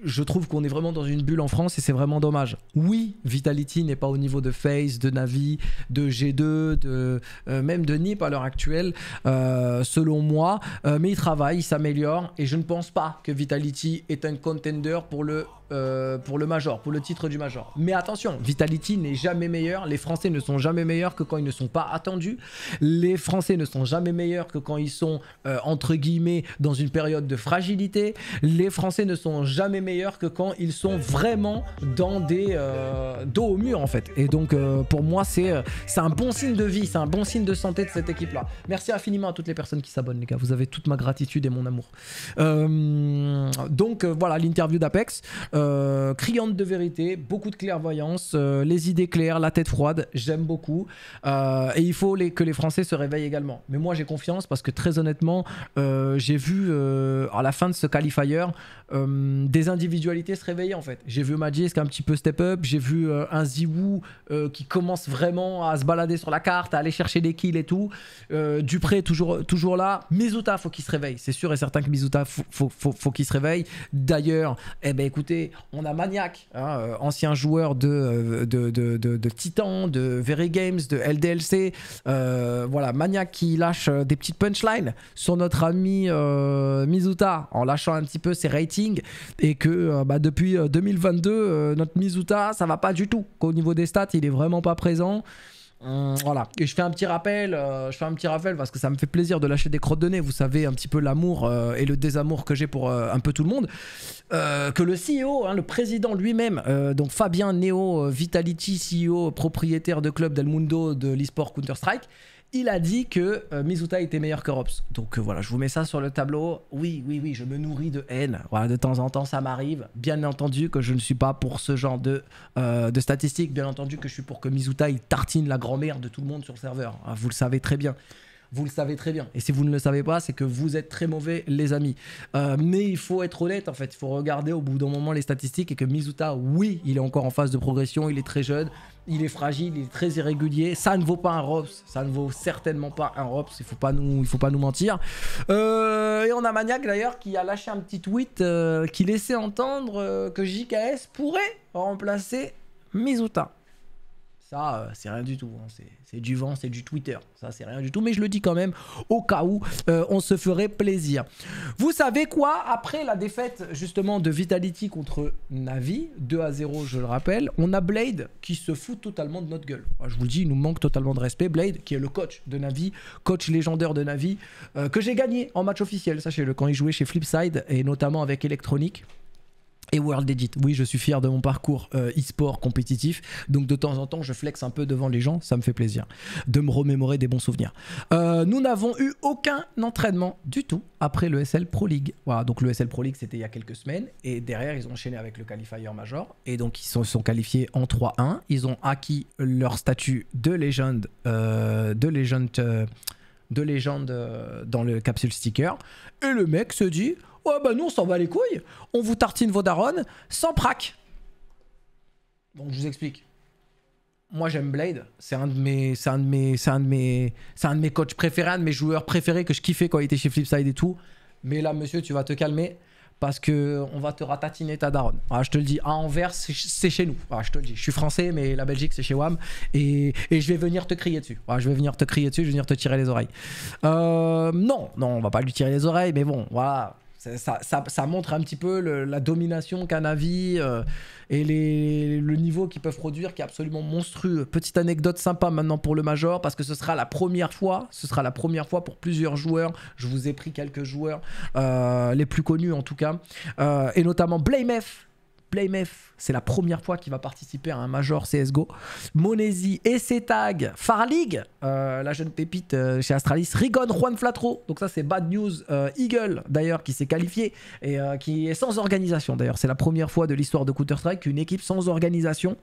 je trouve qu'on est vraiment dans une bulle en France et c'est vraiment dommage. Oui, Vitality n'est pas au niveau de FaZe, de Navi, de G2, de, euh, même de NIP à l'heure actuelle, euh, selon moi, euh, mais il travaille, il s'améliore et je ne pense pas que Vitality est un contender pour le, pour le Major, pour le titre du Major. Mais attention, Vitality n'est jamais meilleur, les Français ne sont jamais meilleurs que quand ils ne sont pas attendus, les Français ne sont jamais meilleurs que quand ils sont, entre guillemets, dans une période de fragilité, les Français ne sont jamais meilleurs meilleurs que quand ils sont vraiment dans des euh, dos au mur en fait. Et donc euh, pour moi c'est euh, c'est un bon signe de vie, c'est un bon signe de santé de cette équipe là. Merci infiniment à toutes les personnes qui s'abonnent les gars, vous avez toute ma gratitude et mon amour. donc voilà l'interview d'Apex, criante de vérité, beaucoup de clairvoyance, les idées claires, la tête froide, j'aime beaucoup. et il faut les, que les Français se réveillent également. Mais moi j'ai confiance parce que très honnêtement j'ai vu à la fin de ce qualifier des individualité se réveiller en fait. J'ai vu est un petit peu step up, j'ai vu euh, un Ziwu euh, qui commence vraiment à se balader sur la carte, à aller chercher des kills et tout. Euh, Dupré toujours, toujours là. Mizuta faut qu'il se réveille, c'est sûr et certain que Mizuta faut, faut, faut, qu'il se réveille. D'ailleurs, eh ben écoutez, on a Maniac, hein, ancien joueur de, de, de, de, de Titan, de Very Games, de LDLC. voilà, Maniac qui lâche des petites punchlines sur notre ami Mizuta en lâchant un petit peu ses ratings et que euh, bah, depuis 2022, euh, euh, notre Mizuta, ça va pas du tout. Qu'au niveau des stats, il est vraiment pas présent. voilà. Et je fais un petit rappel, je fais un petit rappel parce que ça me fait plaisir de lâcher des crottes de nez. Vous savez un petit peu l'amour et le désamour que j'ai pour un peu tout le monde. que le CEO, hein, le président lui-même, donc Fabien Neo Vitality, CEO propriétaire de club Del Mundo de l'esport Counter Strike il a dit que euh, Mizuta était meilleur que Robs, Donc euh, voilà, je vous mets ça sur le tableau. Oui, oui, oui, je me nourris de haine. Voilà, de temps en temps, ça m'arrive. Bien entendu que je ne suis pas pour ce genre de, euh, de statistiques. Bien entendu que je suis pour que Mizuta, tartine la grand-mère de tout le monde sur le serveur. Ah, vous le savez très bien vous le savez très bien. Et si vous ne le savez pas, c'est que vous êtes très mauvais, les amis. Euh, mais il faut être honnête, en fait. Il faut regarder au bout d'un moment les statistiques et que Mizuta, oui, il est encore en phase de progression, il est très jeune, il est fragile, il est très irrégulier. Ça ne vaut pas un Rops. Ça ne vaut certainement pas un Rops. Il ne faut, pas nous, il faut pas nous mentir. Euh, et on a Maniac d'ailleurs qui a lâché un petit tweet euh, qui laissait entendre que JKS pourrait remplacer Mizuta. Ça, euh, c'est rien du tout. Hein. C'est du vent, c'est du Twitter. Ça, c'est rien du tout. Mais je le dis quand même au cas où euh, on se ferait plaisir. Vous savez quoi Après la défaite justement de Vitality contre Navi, 2 à 0, je le rappelle, on a Blade qui se fout totalement de notre gueule. je vous le dis, il nous manque totalement de respect. Blade, qui est le coach de Navi, coach légendaire de Navi, euh, que j'ai gagné en match officiel, sachez-le, quand il jouait chez Flipside et notamment avec Electronic et World Edit. Oui, je suis fier de mon parcours euh, e-sport compétitif. Donc de temps en temps, je flex un peu devant les gens. Ça me fait plaisir de me remémorer des bons souvenirs. Euh, nous n'avons eu aucun entraînement du tout après le SL Pro League. Voilà, donc le SL Pro League, c'était il y a quelques semaines. Et derrière, ils ont enchaîné avec le qualifier major. Et donc, ils se sont, qualifiés en 3-1. Ils ont acquis leur statut de légende. Euh, de légende de légende dans le capsule sticker. Et le mec se dit Ouais, bah nous, on s'en bat les couilles. On vous tartine vos darons sans prac. Donc, je vous explique. Moi, j'aime Blade. C'est un de mes, un de c'est un de mes, c'est un de mes coachs préférés, un de mes joueurs préférés que je kiffais quand il était chez Flipside et tout. Mais là, monsieur, tu vas te calmer parce que on va te ratatiner ta daronne. Ah, je te le dis, à Anvers, c'est chez nous. Ah, je te le dis, je suis français, mais la Belgique, c'est chez WAM. Et, je vais venir te crier dessus. Ah, je vais venir te crier dessus, je vais venir te tirer les oreilles. Euh, non, non, on va pas lui tirer les oreilles, mais bon, voilà. Ça, montre un petit peu la domination qu'a euh, et le niveau qu'ils peuvent produire qui est absolument monstrueux. Petite anecdote sympa maintenant pour le Major parce que ce sera la première fois, ce sera la première fois pour plusieurs joueurs. Je vous ai pris quelques joueurs, euh, les plus connus en tout cas, euh, et notamment BlameF Playmef, c'est la première fois qu'il va participer à un Major CSGO. Monesi et ses tags. Farlig, euh, la jeune pépite euh, chez Astralis. Rigon, Juan Flatro. Donc, ça, c'est Bad News euh, Eagle, d'ailleurs, qui s'est qualifié et qui est sans organisation, d'ailleurs. C'est la première fois de l'histoire de Counter-Strike qu'une équipe sans organisation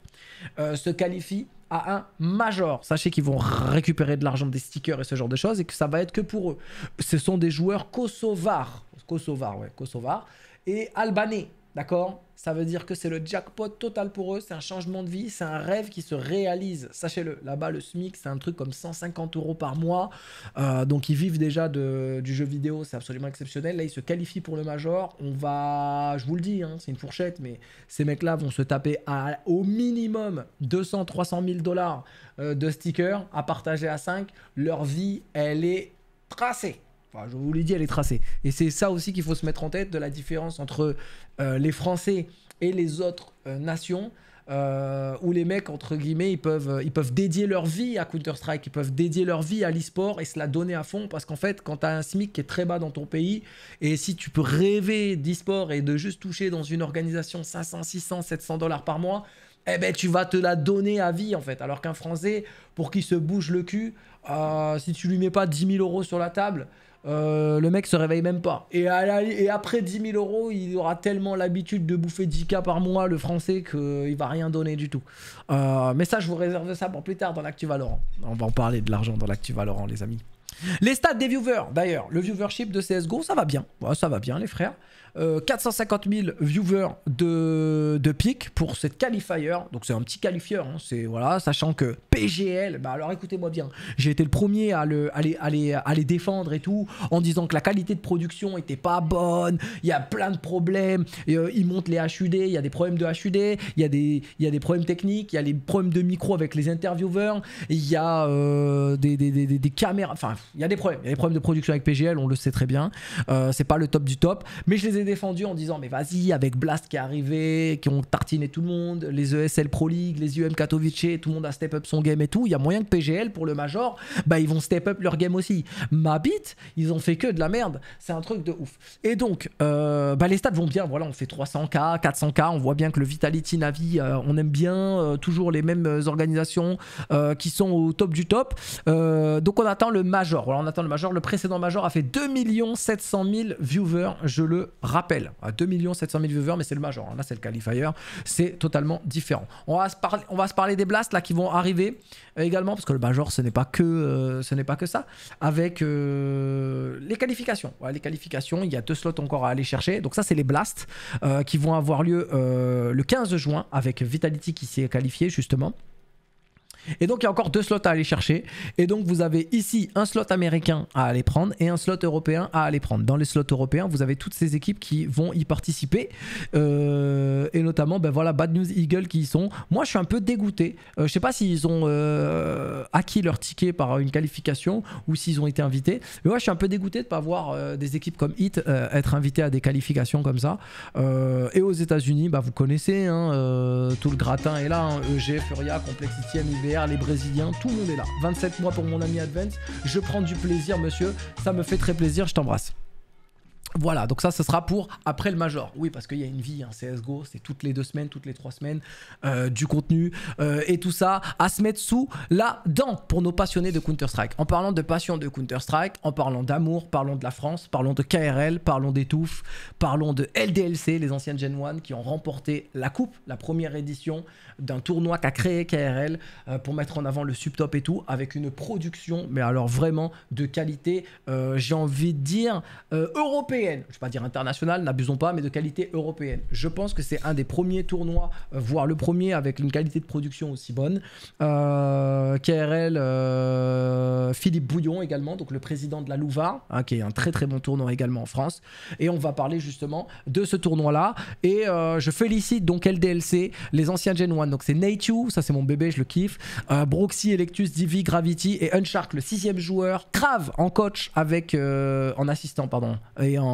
se qualifie à un major. Sachez qu'ils vont récupérer de l'argent des stickers et ce genre de choses et que ça va être que pour eux. Ce sont des joueurs kosovars. Kosovars, ouais, kosovars. Et albanais, d'accord ça veut dire que c'est le jackpot total pour eux, c'est un changement de vie, c'est un rêve qui se réalise. Sachez-le, là-bas, le SMIC, c'est un truc comme 150 euros par mois. Euh, donc, ils vivent déjà de, du jeu vidéo, c'est absolument exceptionnel. Là, ils se qualifient pour le Major. On va, je vous le dis, hein, c'est une fourchette, mais ces mecs-là vont se taper au minimum 200, 300 000 dollars euh, de stickers à partager à 5. Leur vie, elle est tracée je vous l'ai dit, elle est tracée. Et c'est ça aussi qu'il faut se mettre en tête de la différence entre euh, les Français et les autres euh, nations. Euh, où les mecs, entre guillemets, ils peuvent, ils peuvent dédier leur vie à Counter-Strike, ils peuvent dédier leur vie à l'e-sport et se la donner à fond parce qu'en fait, quand tu as un SMIC qui est très bas dans ton pays et si tu peux rêver d'e-sport et de juste toucher dans une organisation 500, 600, 700 dollars par mois, eh ben tu vas te la donner à vie en fait. Alors qu'un Français, pour qu'il se bouge le cul, si tu lui mets pas 10 000 euros sur la table, euh, le mec se réveille même pas. Et, après 10 000 euros, il aura tellement l'habitude de bouffer 10K par mois le français qu'il euh, va rien donner du tout. Euh, mais ça, je vous réserve ça pour plus tard dans l'actu Valorant. On va en parler de l'argent dans l'actu Valorant, les amis. Les stats des viewers, d'ailleurs, le viewership de CSGO, ça va bien. Ouais, ça va bien, les frères. 450 euh, 000 viewers de, pic pour cette qualifier. Donc c'est un petit qualifier, hein. c'est voilà, sachant que PGL, bah alors écoutez-moi bien, j'ai été le premier à, le, les, défendre et tout, en disant que la qualité de production était pas bonne, il y a plein de problèmes, euh, ils montent les HUD, il y a des problèmes de HUD, il y, a des, y a des problèmes techniques, il y a les problèmes de micro avec les intervieweurs, il y a euh, des, des, caméras, enfin il y a des problèmes, il y a des problèmes de production avec PGL, on le sait très bien, c'est pas le top du top, mais je les ai défendu en disant mais vas-y avec Blast qui est arrivé, qui ont tartiné tout le monde, les ESL Pro League, les UM Katowice, tout le monde a step up son game et tout, il y a moyen que PGL pour le Major, bah ils vont step up leur game aussi. Ma bite, ils ont fait que de la merde, c'est un truc de ouf. Et donc, euh, bah les stats vont bien, voilà on fait 300k, 400k, on voit bien que le Vitality Navi, euh, on aime bien euh, toujours les mêmes organisations qui sont au top du top. donc on attend le Major, voilà on attend le Major, le précédent Major a fait 2 700 000 viewers, je le Rappel, à 2 700 000 viewers, mais c'est le major. Hein. Là, c'est le qualifier. C'est totalement différent. On va, se parler, on va se parler des blasts là qui vont arriver euh, également, parce que le major, ce n'est pas que, euh, ce n'est pas que ça. Avec euh, les qualifications. les qualifications, il y a deux slots encore à aller chercher. Donc ça, c'est les blasts qui vont avoir lieu le 15 juin avec Vitality qui s'est qualifié justement. Et donc il y a encore deux slots à aller chercher. Et donc vous avez ici un slot américain à aller prendre et un slot européen à aller prendre. Dans les slots européens, vous avez toutes ces équipes qui vont y participer. Euh, et notamment, ben voilà, Bad News Eagle qui y sont. Moi je suis un peu dégoûté. je euh, je sais pas s'ils ont euh, acquis leur ticket par une qualification ou s'ils ont été invités. Mais moi je suis un peu dégoûté de ne pas voir des équipes comme Hit être invitées à des qualifications comme ça. et aux États-Unis, bah, vous connaissez, hein, tout le gratin est là. EG, hein. e Furia, Complexity, MIBR les Brésiliens, tout le monde est là. 27 mois pour mon ami Advent, Je prends du plaisir, monsieur. Ça me fait très plaisir. Je t'embrasse. Voilà, donc ça, ce sera pour après le Major. Oui, parce qu'il y a une vie, hein, CSGO, c'est toutes les deux semaines, toutes les trois semaines, euh, du contenu euh, et tout ça, à se mettre sous la dent pour nos passionnés de Counter-Strike. En parlant de passion de Counter-Strike, en parlant d'amour, parlons de la France, parlons de KRL, parlons d'étouffe parlons de LDLC, les anciennes Gen 1 qui ont remporté la coupe, la première édition d'un tournoi qu'a créé KRL euh, pour mettre en avant le subtop et tout, avec une production, mais alors vraiment de qualité, j'ai envie de dire, européenne je ne vais pas dire international n'abusons pas, mais de qualité européenne. Je pense que c'est un des premiers tournois, euh, voire le premier avec une qualité de production aussi bonne. Euh, KRL, euh, Philippe Bouillon également, donc le président de la Louva, hein, qui est un très très bon tournoi également en France. Et on va parler justement de ce tournoi-là. Et je félicite donc LDLC, les anciens Gen 1. Donc c'est Nature ça c'est mon bébé, je le kiffe. Broxy, Electus, Divi, Gravity et Unshark, le sixième joueur. Crave en coach avec, en assistant, pardon, et en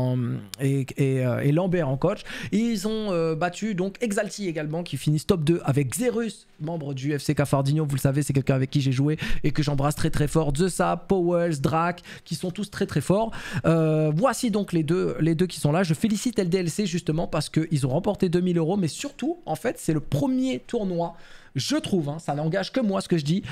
euh, et, Lambert en coach. Ils ont euh, battu donc Exalti également qui finissent top 2 avec Zerus, membre du FC Cafardino. Vous le savez, c'est quelqu'un avec qui j'ai joué et que j'embrasse très très fort. Zeusa, Powells, Drac, qui sont tous très très forts. Euh, voici donc les deux, les deux qui sont là. Je félicite LDLC justement parce que ils ont remporté 2000 euros, mais surtout, en fait, c'est le premier tournoi je trouve, hein. ça n'engage que moi ce que je dis,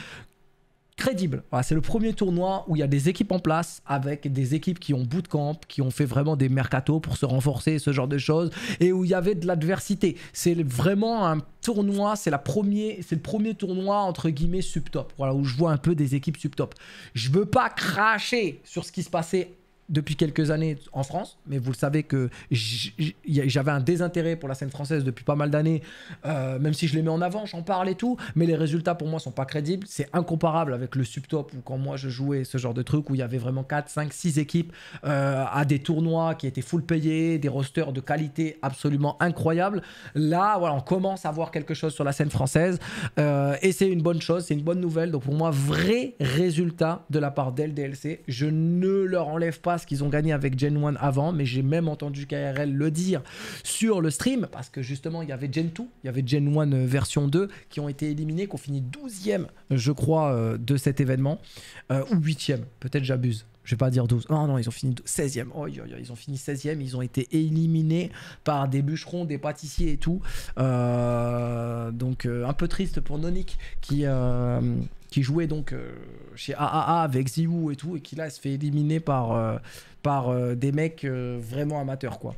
crédible. c'est le premier tournoi où il y a des équipes en place avec des équipes qui ont bootcamp, qui ont fait vraiment des mercato pour se renforcer, ce genre de choses, et où il y avait de l'adversité. C'est vraiment un tournoi, c'est la premier, c'est le premier tournoi entre guillemets subtop Voilà où je vois un peu des équipes subtop. Je veux pas cracher sur ce qui se passait depuis quelques années en France, mais vous le savez que j'avais un désintérêt pour la scène française depuis pas mal d'années, euh, même si je les mets en avant, j'en parle et tout, mais les résultats pour moi sont pas crédibles, c'est incomparable avec le subtop ou quand moi je jouais ce genre de truc où il y avait vraiment 4, 5, 6 équipes euh, à des tournois qui étaient full payés, des rosters de qualité absolument incroyables. Là, voilà, on commence à voir quelque chose sur la scène française euh, et c'est une bonne chose, c'est une bonne nouvelle, donc pour moi, vrai résultat de la part d'LDLC, je ne leur enlève pas qu'ils ont gagné avec Gen 1 avant, mais j'ai même entendu KRL le dire sur le stream, parce que justement, il y avait Gen 2, il y avait Gen 1 euh, version 2 qui ont été éliminés, qui ont fini 12e, je crois, euh, de cet événement, euh, ou 8e, peut-être j'abuse. Je vais pas dire 12. Non, non, ils ont fini 16e. Oh, ils ont fini 16e. Ils ont été éliminés par des bûcherons, des pâtissiers et tout. donc, un peu triste pour Nonik qui qui jouait donc euh, chez AAA avec Ziou et tout, et qui là se fait éliminer par, euh, par euh, des mecs vraiment amateurs, quoi.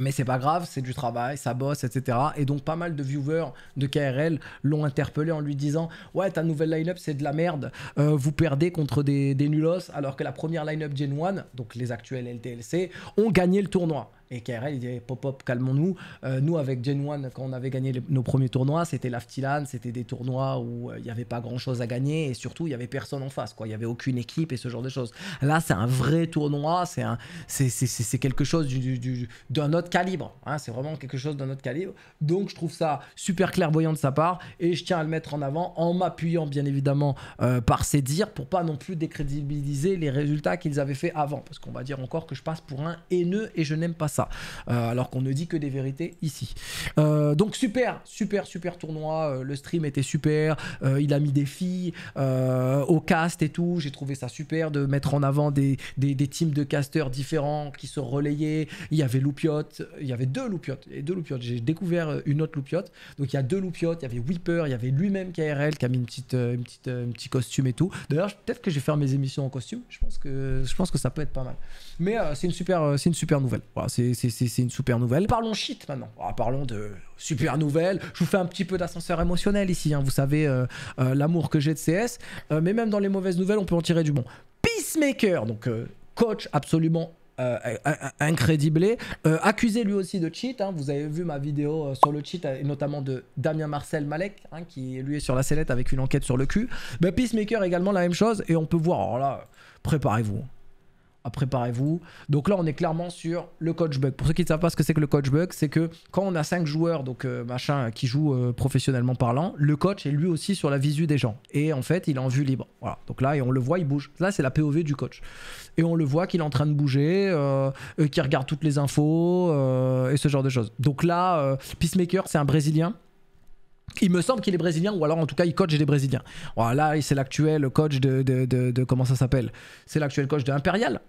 Mais c'est pas grave, c'est du travail, ça bosse, etc. Et donc pas mal de viewers de KRL l'ont interpellé en lui disant Ouais, ta nouvelle line-up c'est de la merde, vous perdez contre des, des nulos, alors que la première line-up Gen 1, donc les actuels LTLC, ont gagné le tournoi. Et KRL, il disait pop, pop, calmons-nous. Euh, nous, avec Gen 1, quand on avait gagné nos premiers tournois, c'était l'Aftilan, c'était des tournois où euh, il n'y avait pas grand-chose à gagner et surtout, il n'y avait personne en face. Quoi. Il n'y avait aucune équipe et ce genre de choses. Là, c'est un vrai tournoi, c'est, un, c'est, quelque chose d'un autre calibre. Hein. C'est vraiment quelque chose d'un autre calibre. Donc, je trouve ça super clairvoyant de sa part et je tiens à le mettre en avant en m'appuyant, bien évidemment, euh, par ses dires pour pas non plus décrédibiliser les résultats qu'ils avaient fait avant. Parce qu'on va dire encore que je passe pour un haineux et je n'aime pas ça. Euh, alors qu'on ne dit que des vérités ici. Euh, donc super, super, super tournoi. Euh, le stream était super. il a mis des filles au cast et tout. J'ai trouvé ça super de mettre en avant des, teams de casters différents qui se relayaient. Il y avait Loupiote. Il y avait deux Loupiotes. Et deux Loupiotes. J'ai découvert une autre Loupiote. Donc il y a deux Loupiotes. Il y avait Whipper. Il y avait lui-même KRL qui a mis une petite, une petite, un petit costume et tout. D'ailleurs, peut-être que je vais faire mes émissions en costume. Je pense que, je pense que ça peut être pas mal. Mais c'est une super, c'est une super nouvelle. Voilà, c'est c'est une super nouvelle. Parlons shit maintenant. Ah, parlons de super nouvelle. Je vous fais un petit peu d'ascenseur émotionnel ici. Hein. Vous savez euh, euh, l'amour que j'ai de CS. Euh, mais même dans les mauvaises nouvelles, on peut en tirer du bon. Peacemaker, donc coach absolument incrédiblé incrédible. accusé lui aussi de cheat. Hein. Vous avez vu ma vidéo sur le cheat, et notamment de Damien Marcel Malek, hein, qui lui est sur la sellette avec une enquête sur le cul. Peacemaker également la même chose. Et on peut voir, alors là, préparez-vous préparez-vous. Donc là, on est clairement sur le coach bug. Pour ceux qui ne savent pas ce que c'est que le coach bug, c'est que quand on a cinq joueurs, donc euh, machin, qui jouent euh, professionnellement parlant, le coach est lui aussi sur la visu des gens. Et en fait, il est en vue libre. Voilà. Donc là, et on le voit, il bouge. Là, c'est la POV du coach. Et on le voit qu'il est en train de bouger, euh, euh qu'il regarde toutes les infos et ce genre de choses. Donc là, Peacemaker, c'est un Brésilien. Il me semble qu'il est brésilien, ou alors en tout cas, il coach des Brésiliens. Voilà, c'est l'actuel coach de, de, de, Comment ça s'appelle C'est l'actuel coach de Imperial.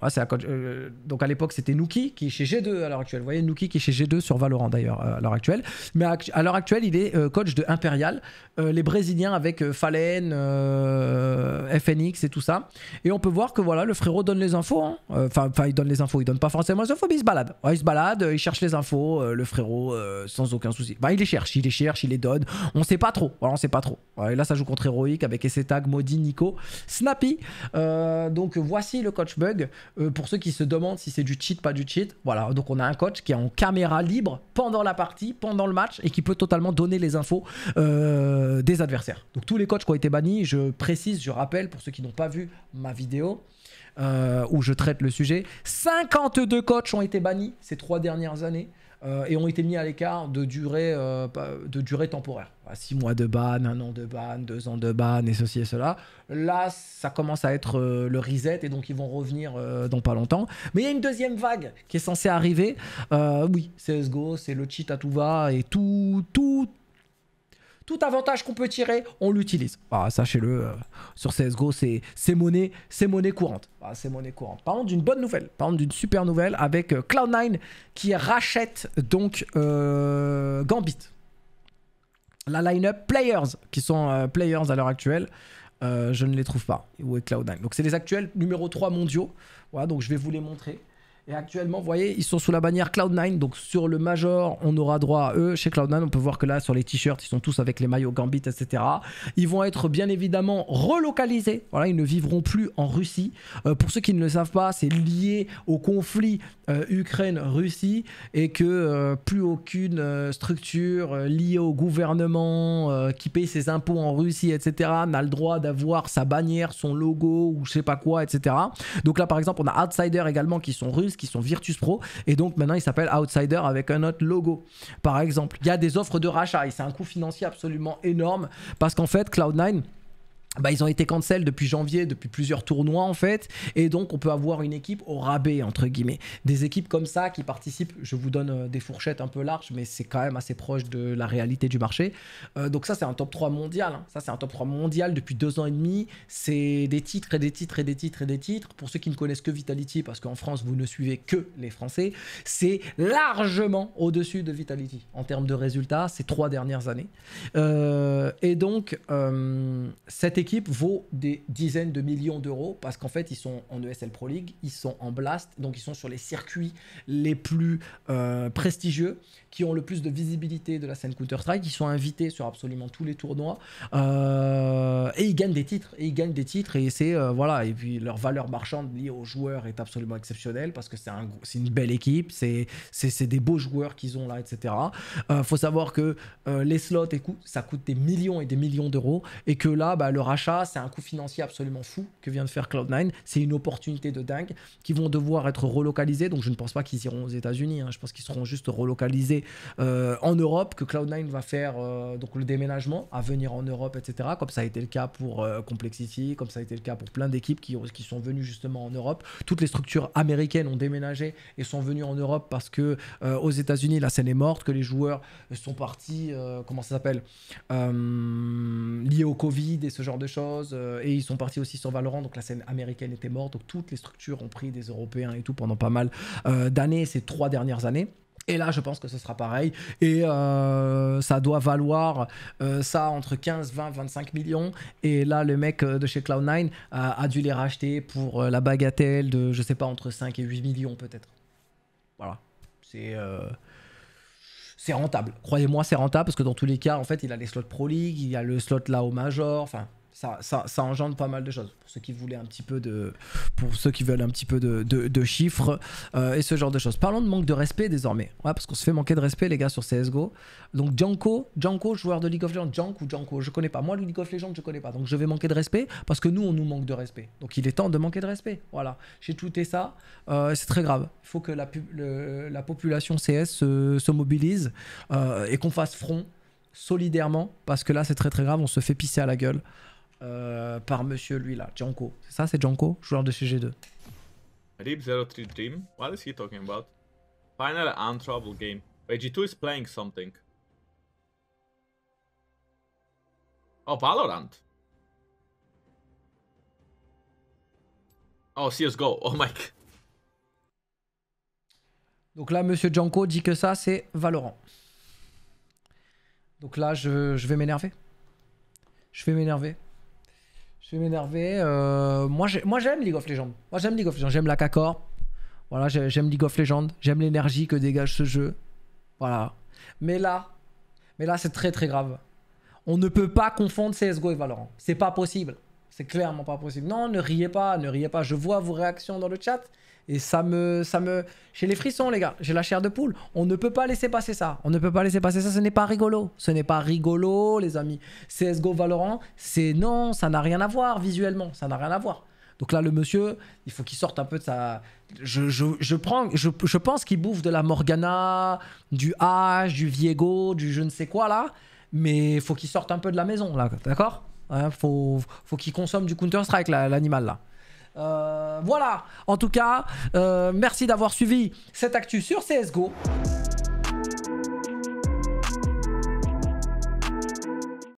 Euh, donc à l'époque, c'était Nuki qui est chez G2 à l'heure actuelle. Vous voyez, Nuki qui est chez G2 sur Valorant d'ailleurs euh, à l'heure actuelle. Mais à, l'heure actuelle, il est euh, coach de Imperial. les Brésiliens avec Fallen, FNX et tout ça. Et on peut voir que voilà, le frérot donne les infos. Hein. Enfin, il donne les infos. Il donne pas forcément les infos, mais il se balade. il se balade, il cherche les infos, le frérot, sans aucun souci. Bah, il les cherche, il les cherche, il les donne. On on sait pas trop. Voilà, on sait pas trop. Et là, ça joue contre Héroïque avec Essetag, Modi, Nico, Snappy. Euh, donc voici le coach bug. Euh, pour ceux qui se demandent si c'est du cheat, pas du cheat. Voilà, donc on a un coach qui est en caméra libre pendant la partie, pendant le match et qui peut totalement donner les infos euh, des adversaires. Donc tous les coachs qui ont été bannis, je précise, je rappelle pour ceux qui n'ont pas vu ma vidéo. où je traite le sujet. 52 coachs ont été bannis ces trois dernières années. Euh, et ont été mis à l'écart de durée, euh, de durée temporaire. 6 mois de ban, un an de ban, deux ans de ban, et ceci et cela. Là, ça commence à être euh, le reset et donc ils vont revenir dans pas longtemps. Mais il y a une deuxième vague qui est censée arriver. oui, CSGO, c'est le cheat à tout va et tout, tout, tout avantage qu'on peut tirer, on l'utilise. Bah, sachez-le, euh, sur CSGO, c'est monnaie, monnaie courante. Bah, c'est monnaie courante. Par d'une bonne nouvelle, Parlons d'une super nouvelle avec euh, Cloud9 qui rachète donc euh, Gambit. La line-up Players, qui sont Players à l'heure actuelle. je ne les trouve pas. Où est Cloud9 Donc, c'est les actuels numéro 3 mondiaux. Voilà, donc je vais vous les montrer. Et actuellement, vous voyez, ils sont sous la bannière Cloud9. Donc sur le Major, on aura droit à eux. Chez Cloud9, on peut voir que là, sur les t-shirts, ils sont tous avec les maillots Gambit, etc. Ils vont être bien évidemment relocalisés. Voilà, ils ne vivront plus en Russie. Euh, pour ceux qui ne le savent pas, c'est lié au conflit euh, Ukraine-Russie et que euh, plus aucune structure liée au gouvernement qui paye ses impôts en Russie, etc., n'a le droit d'avoir sa bannière, son logo ou je sais pas quoi, etc. Donc là, par exemple, on a Outsider également qui sont russes qui sont Virtus Pro. Et donc maintenant, ils s'appellent Outsider avec un autre logo, par exemple. Il y a des offres de rachat et c'est un coût financier absolument énorme parce qu'en fait, Cloud9 bah, ils ont été cancel depuis janvier, depuis plusieurs tournois en fait, et donc on peut avoir une équipe au rabais entre guillemets. Des équipes comme ça qui participent, je vous donne euh, des fourchettes un peu larges, mais c'est quand même assez proche de la réalité du marché. Euh, donc ça c'est un top 3 mondial, hein. ça c'est un top 3 mondial depuis deux ans et demi, c'est des titres et des titres et des titres et des titres. Pour ceux qui ne connaissent que Vitality, parce qu'en France vous ne suivez que les Français, c'est largement au-dessus de Vitality en termes de résultats ces trois dernières années. Euh, et donc cette équipe vaut des dizaines de millions d'euros parce qu'en fait, ils sont en ESL Pro League, ils sont en Blast, donc ils sont sur les circuits les plus euh, prestigieux qui ont le plus de visibilité de la scène Counter-Strike, qui sont invités sur absolument tous les tournois, euh, et ils gagnent des titres, et ils gagnent des titres, et c'est, euh, voilà, et puis leur valeur marchande liée aux joueurs est absolument exceptionnelle, parce que c'est un, une belle équipe, c'est des beaux joueurs qu'ils ont là, etc. il euh, faut savoir que les slots, ça coûte des millions et des millions d'euros, et que là, bah, le rachat, c'est un coût financier absolument fou que vient de faire Cloud9, c'est une opportunité de dingue, qui vont devoir être relocalisés, donc je ne pense pas qu'ils iront aux États-Unis, hein. je pense qu'ils seront juste relocalisés euh, en Europe, que Cloud9 va faire euh, donc le déménagement à venir en Europe, etc. Comme ça a été le cas pour euh, Complexity, comme ça a été le cas pour plein d'équipes qui, qui sont venues justement en Europe. Toutes les structures américaines ont déménagé et sont venues en Europe parce que aux États-Unis la scène est morte, que les joueurs sont partis, comment ça s'appelle, liés au Covid et ce genre de choses, et ils sont partis aussi sur Valorant, donc la scène américaine était morte. Donc toutes les structures ont pris des Européens et tout pendant pas mal d'années, ces trois dernières années. Et là, je pense que ce sera pareil. Et euh, ça doit valoir euh, ça entre 15, 20, 25 millions. Et là, le mec euh, de chez Cloud9 a, dû les racheter pour la bagatelle de, je sais pas, entre 5 et 8 millions peut-être. Voilà. C'est. c'est rentable. Croyez-moi, c'est rentable parce que dans tous les cas, en fait, il a les slots Pro League, il y a le slot là au Major. Enfin, ça, ça, ça, engendre pas mal de choses. Pour ceux qui voulaient un petit peu de, pour ceux qui veulent un petit peu de, chiffres euh, et ce genre de choses. Parlons de manque de respect désormais. parce qu'on se fait manquer de respect les gars sur CS:GO. Donc Janko, Janko, joueur de League of Legends, Janko ou Janko, je connais pas. Moi, le League of Legends, je connais pas. Donc je vais manquer de respect parce que nous, on nous manque de respect. Donc il est temps de manquer de respect. Voilà, j'ai tweeté ça. Euh, c'est très grave. Il faut que la, la population CS se, mobilise euh, et qu'on fasse front solidairement parce que là, c'est très très grave. On se fait pisser à la gueule. Euh, par monsieur lui là, Janko. C'est ça, c'est Janko, joueur de CG2. Rib03 Dream, what is he talking about? Final untroubled game. Wait, G2 is playing something. Oh, Valorant. Oh, CSGO, oh my god. Donc là, monsieur Janko dit que ça, c'est Valorant. Donc là, je, je vais m'énerver. Je vais m'énerver. Je vais m'énerver. Euh, moi, j'aime League of Legends. Moi, j'aime League of Legends. J'aime la k Voilà, j'aime League of Legends. J'aime l'énergie que dégage ce jeu. Voilà. Mais là, mais là, c'est très très grave. On ne peut pas confondre CSGO et Valorant. C'est pas possible. C'est clairement pas possible. Non, ne riez pas, ne riez pas. Je vois vos réactions dans le chat. Et ça me, ça me, j'ai les frissons les gars, j'ai la chair de poule. On ne peut pas laisser passer ça. On ne peut pas laisser passer ça. Ce n'est pas rigolo. Ce n'est pas rigolo les amis. CS:GO Valorant, c'est non, ça n'a rien à voir visuellement, ça n'a rien à voir. Donc là, le monsieur, il faut qu'il sorte un peu de sa. Je, prends, je, pense qu'il bouffe de la Morgana, du H, du Viego, du je ne sais quoi là. Mais il faut qu'il sorte un peu de la maison là, d'accord hein, Faut, faut qu'il consomme du Counter-Strike l'animal là. Euh, voilà, en tout cas, euh, merci d'avoir suivi cette actu sur CSGO.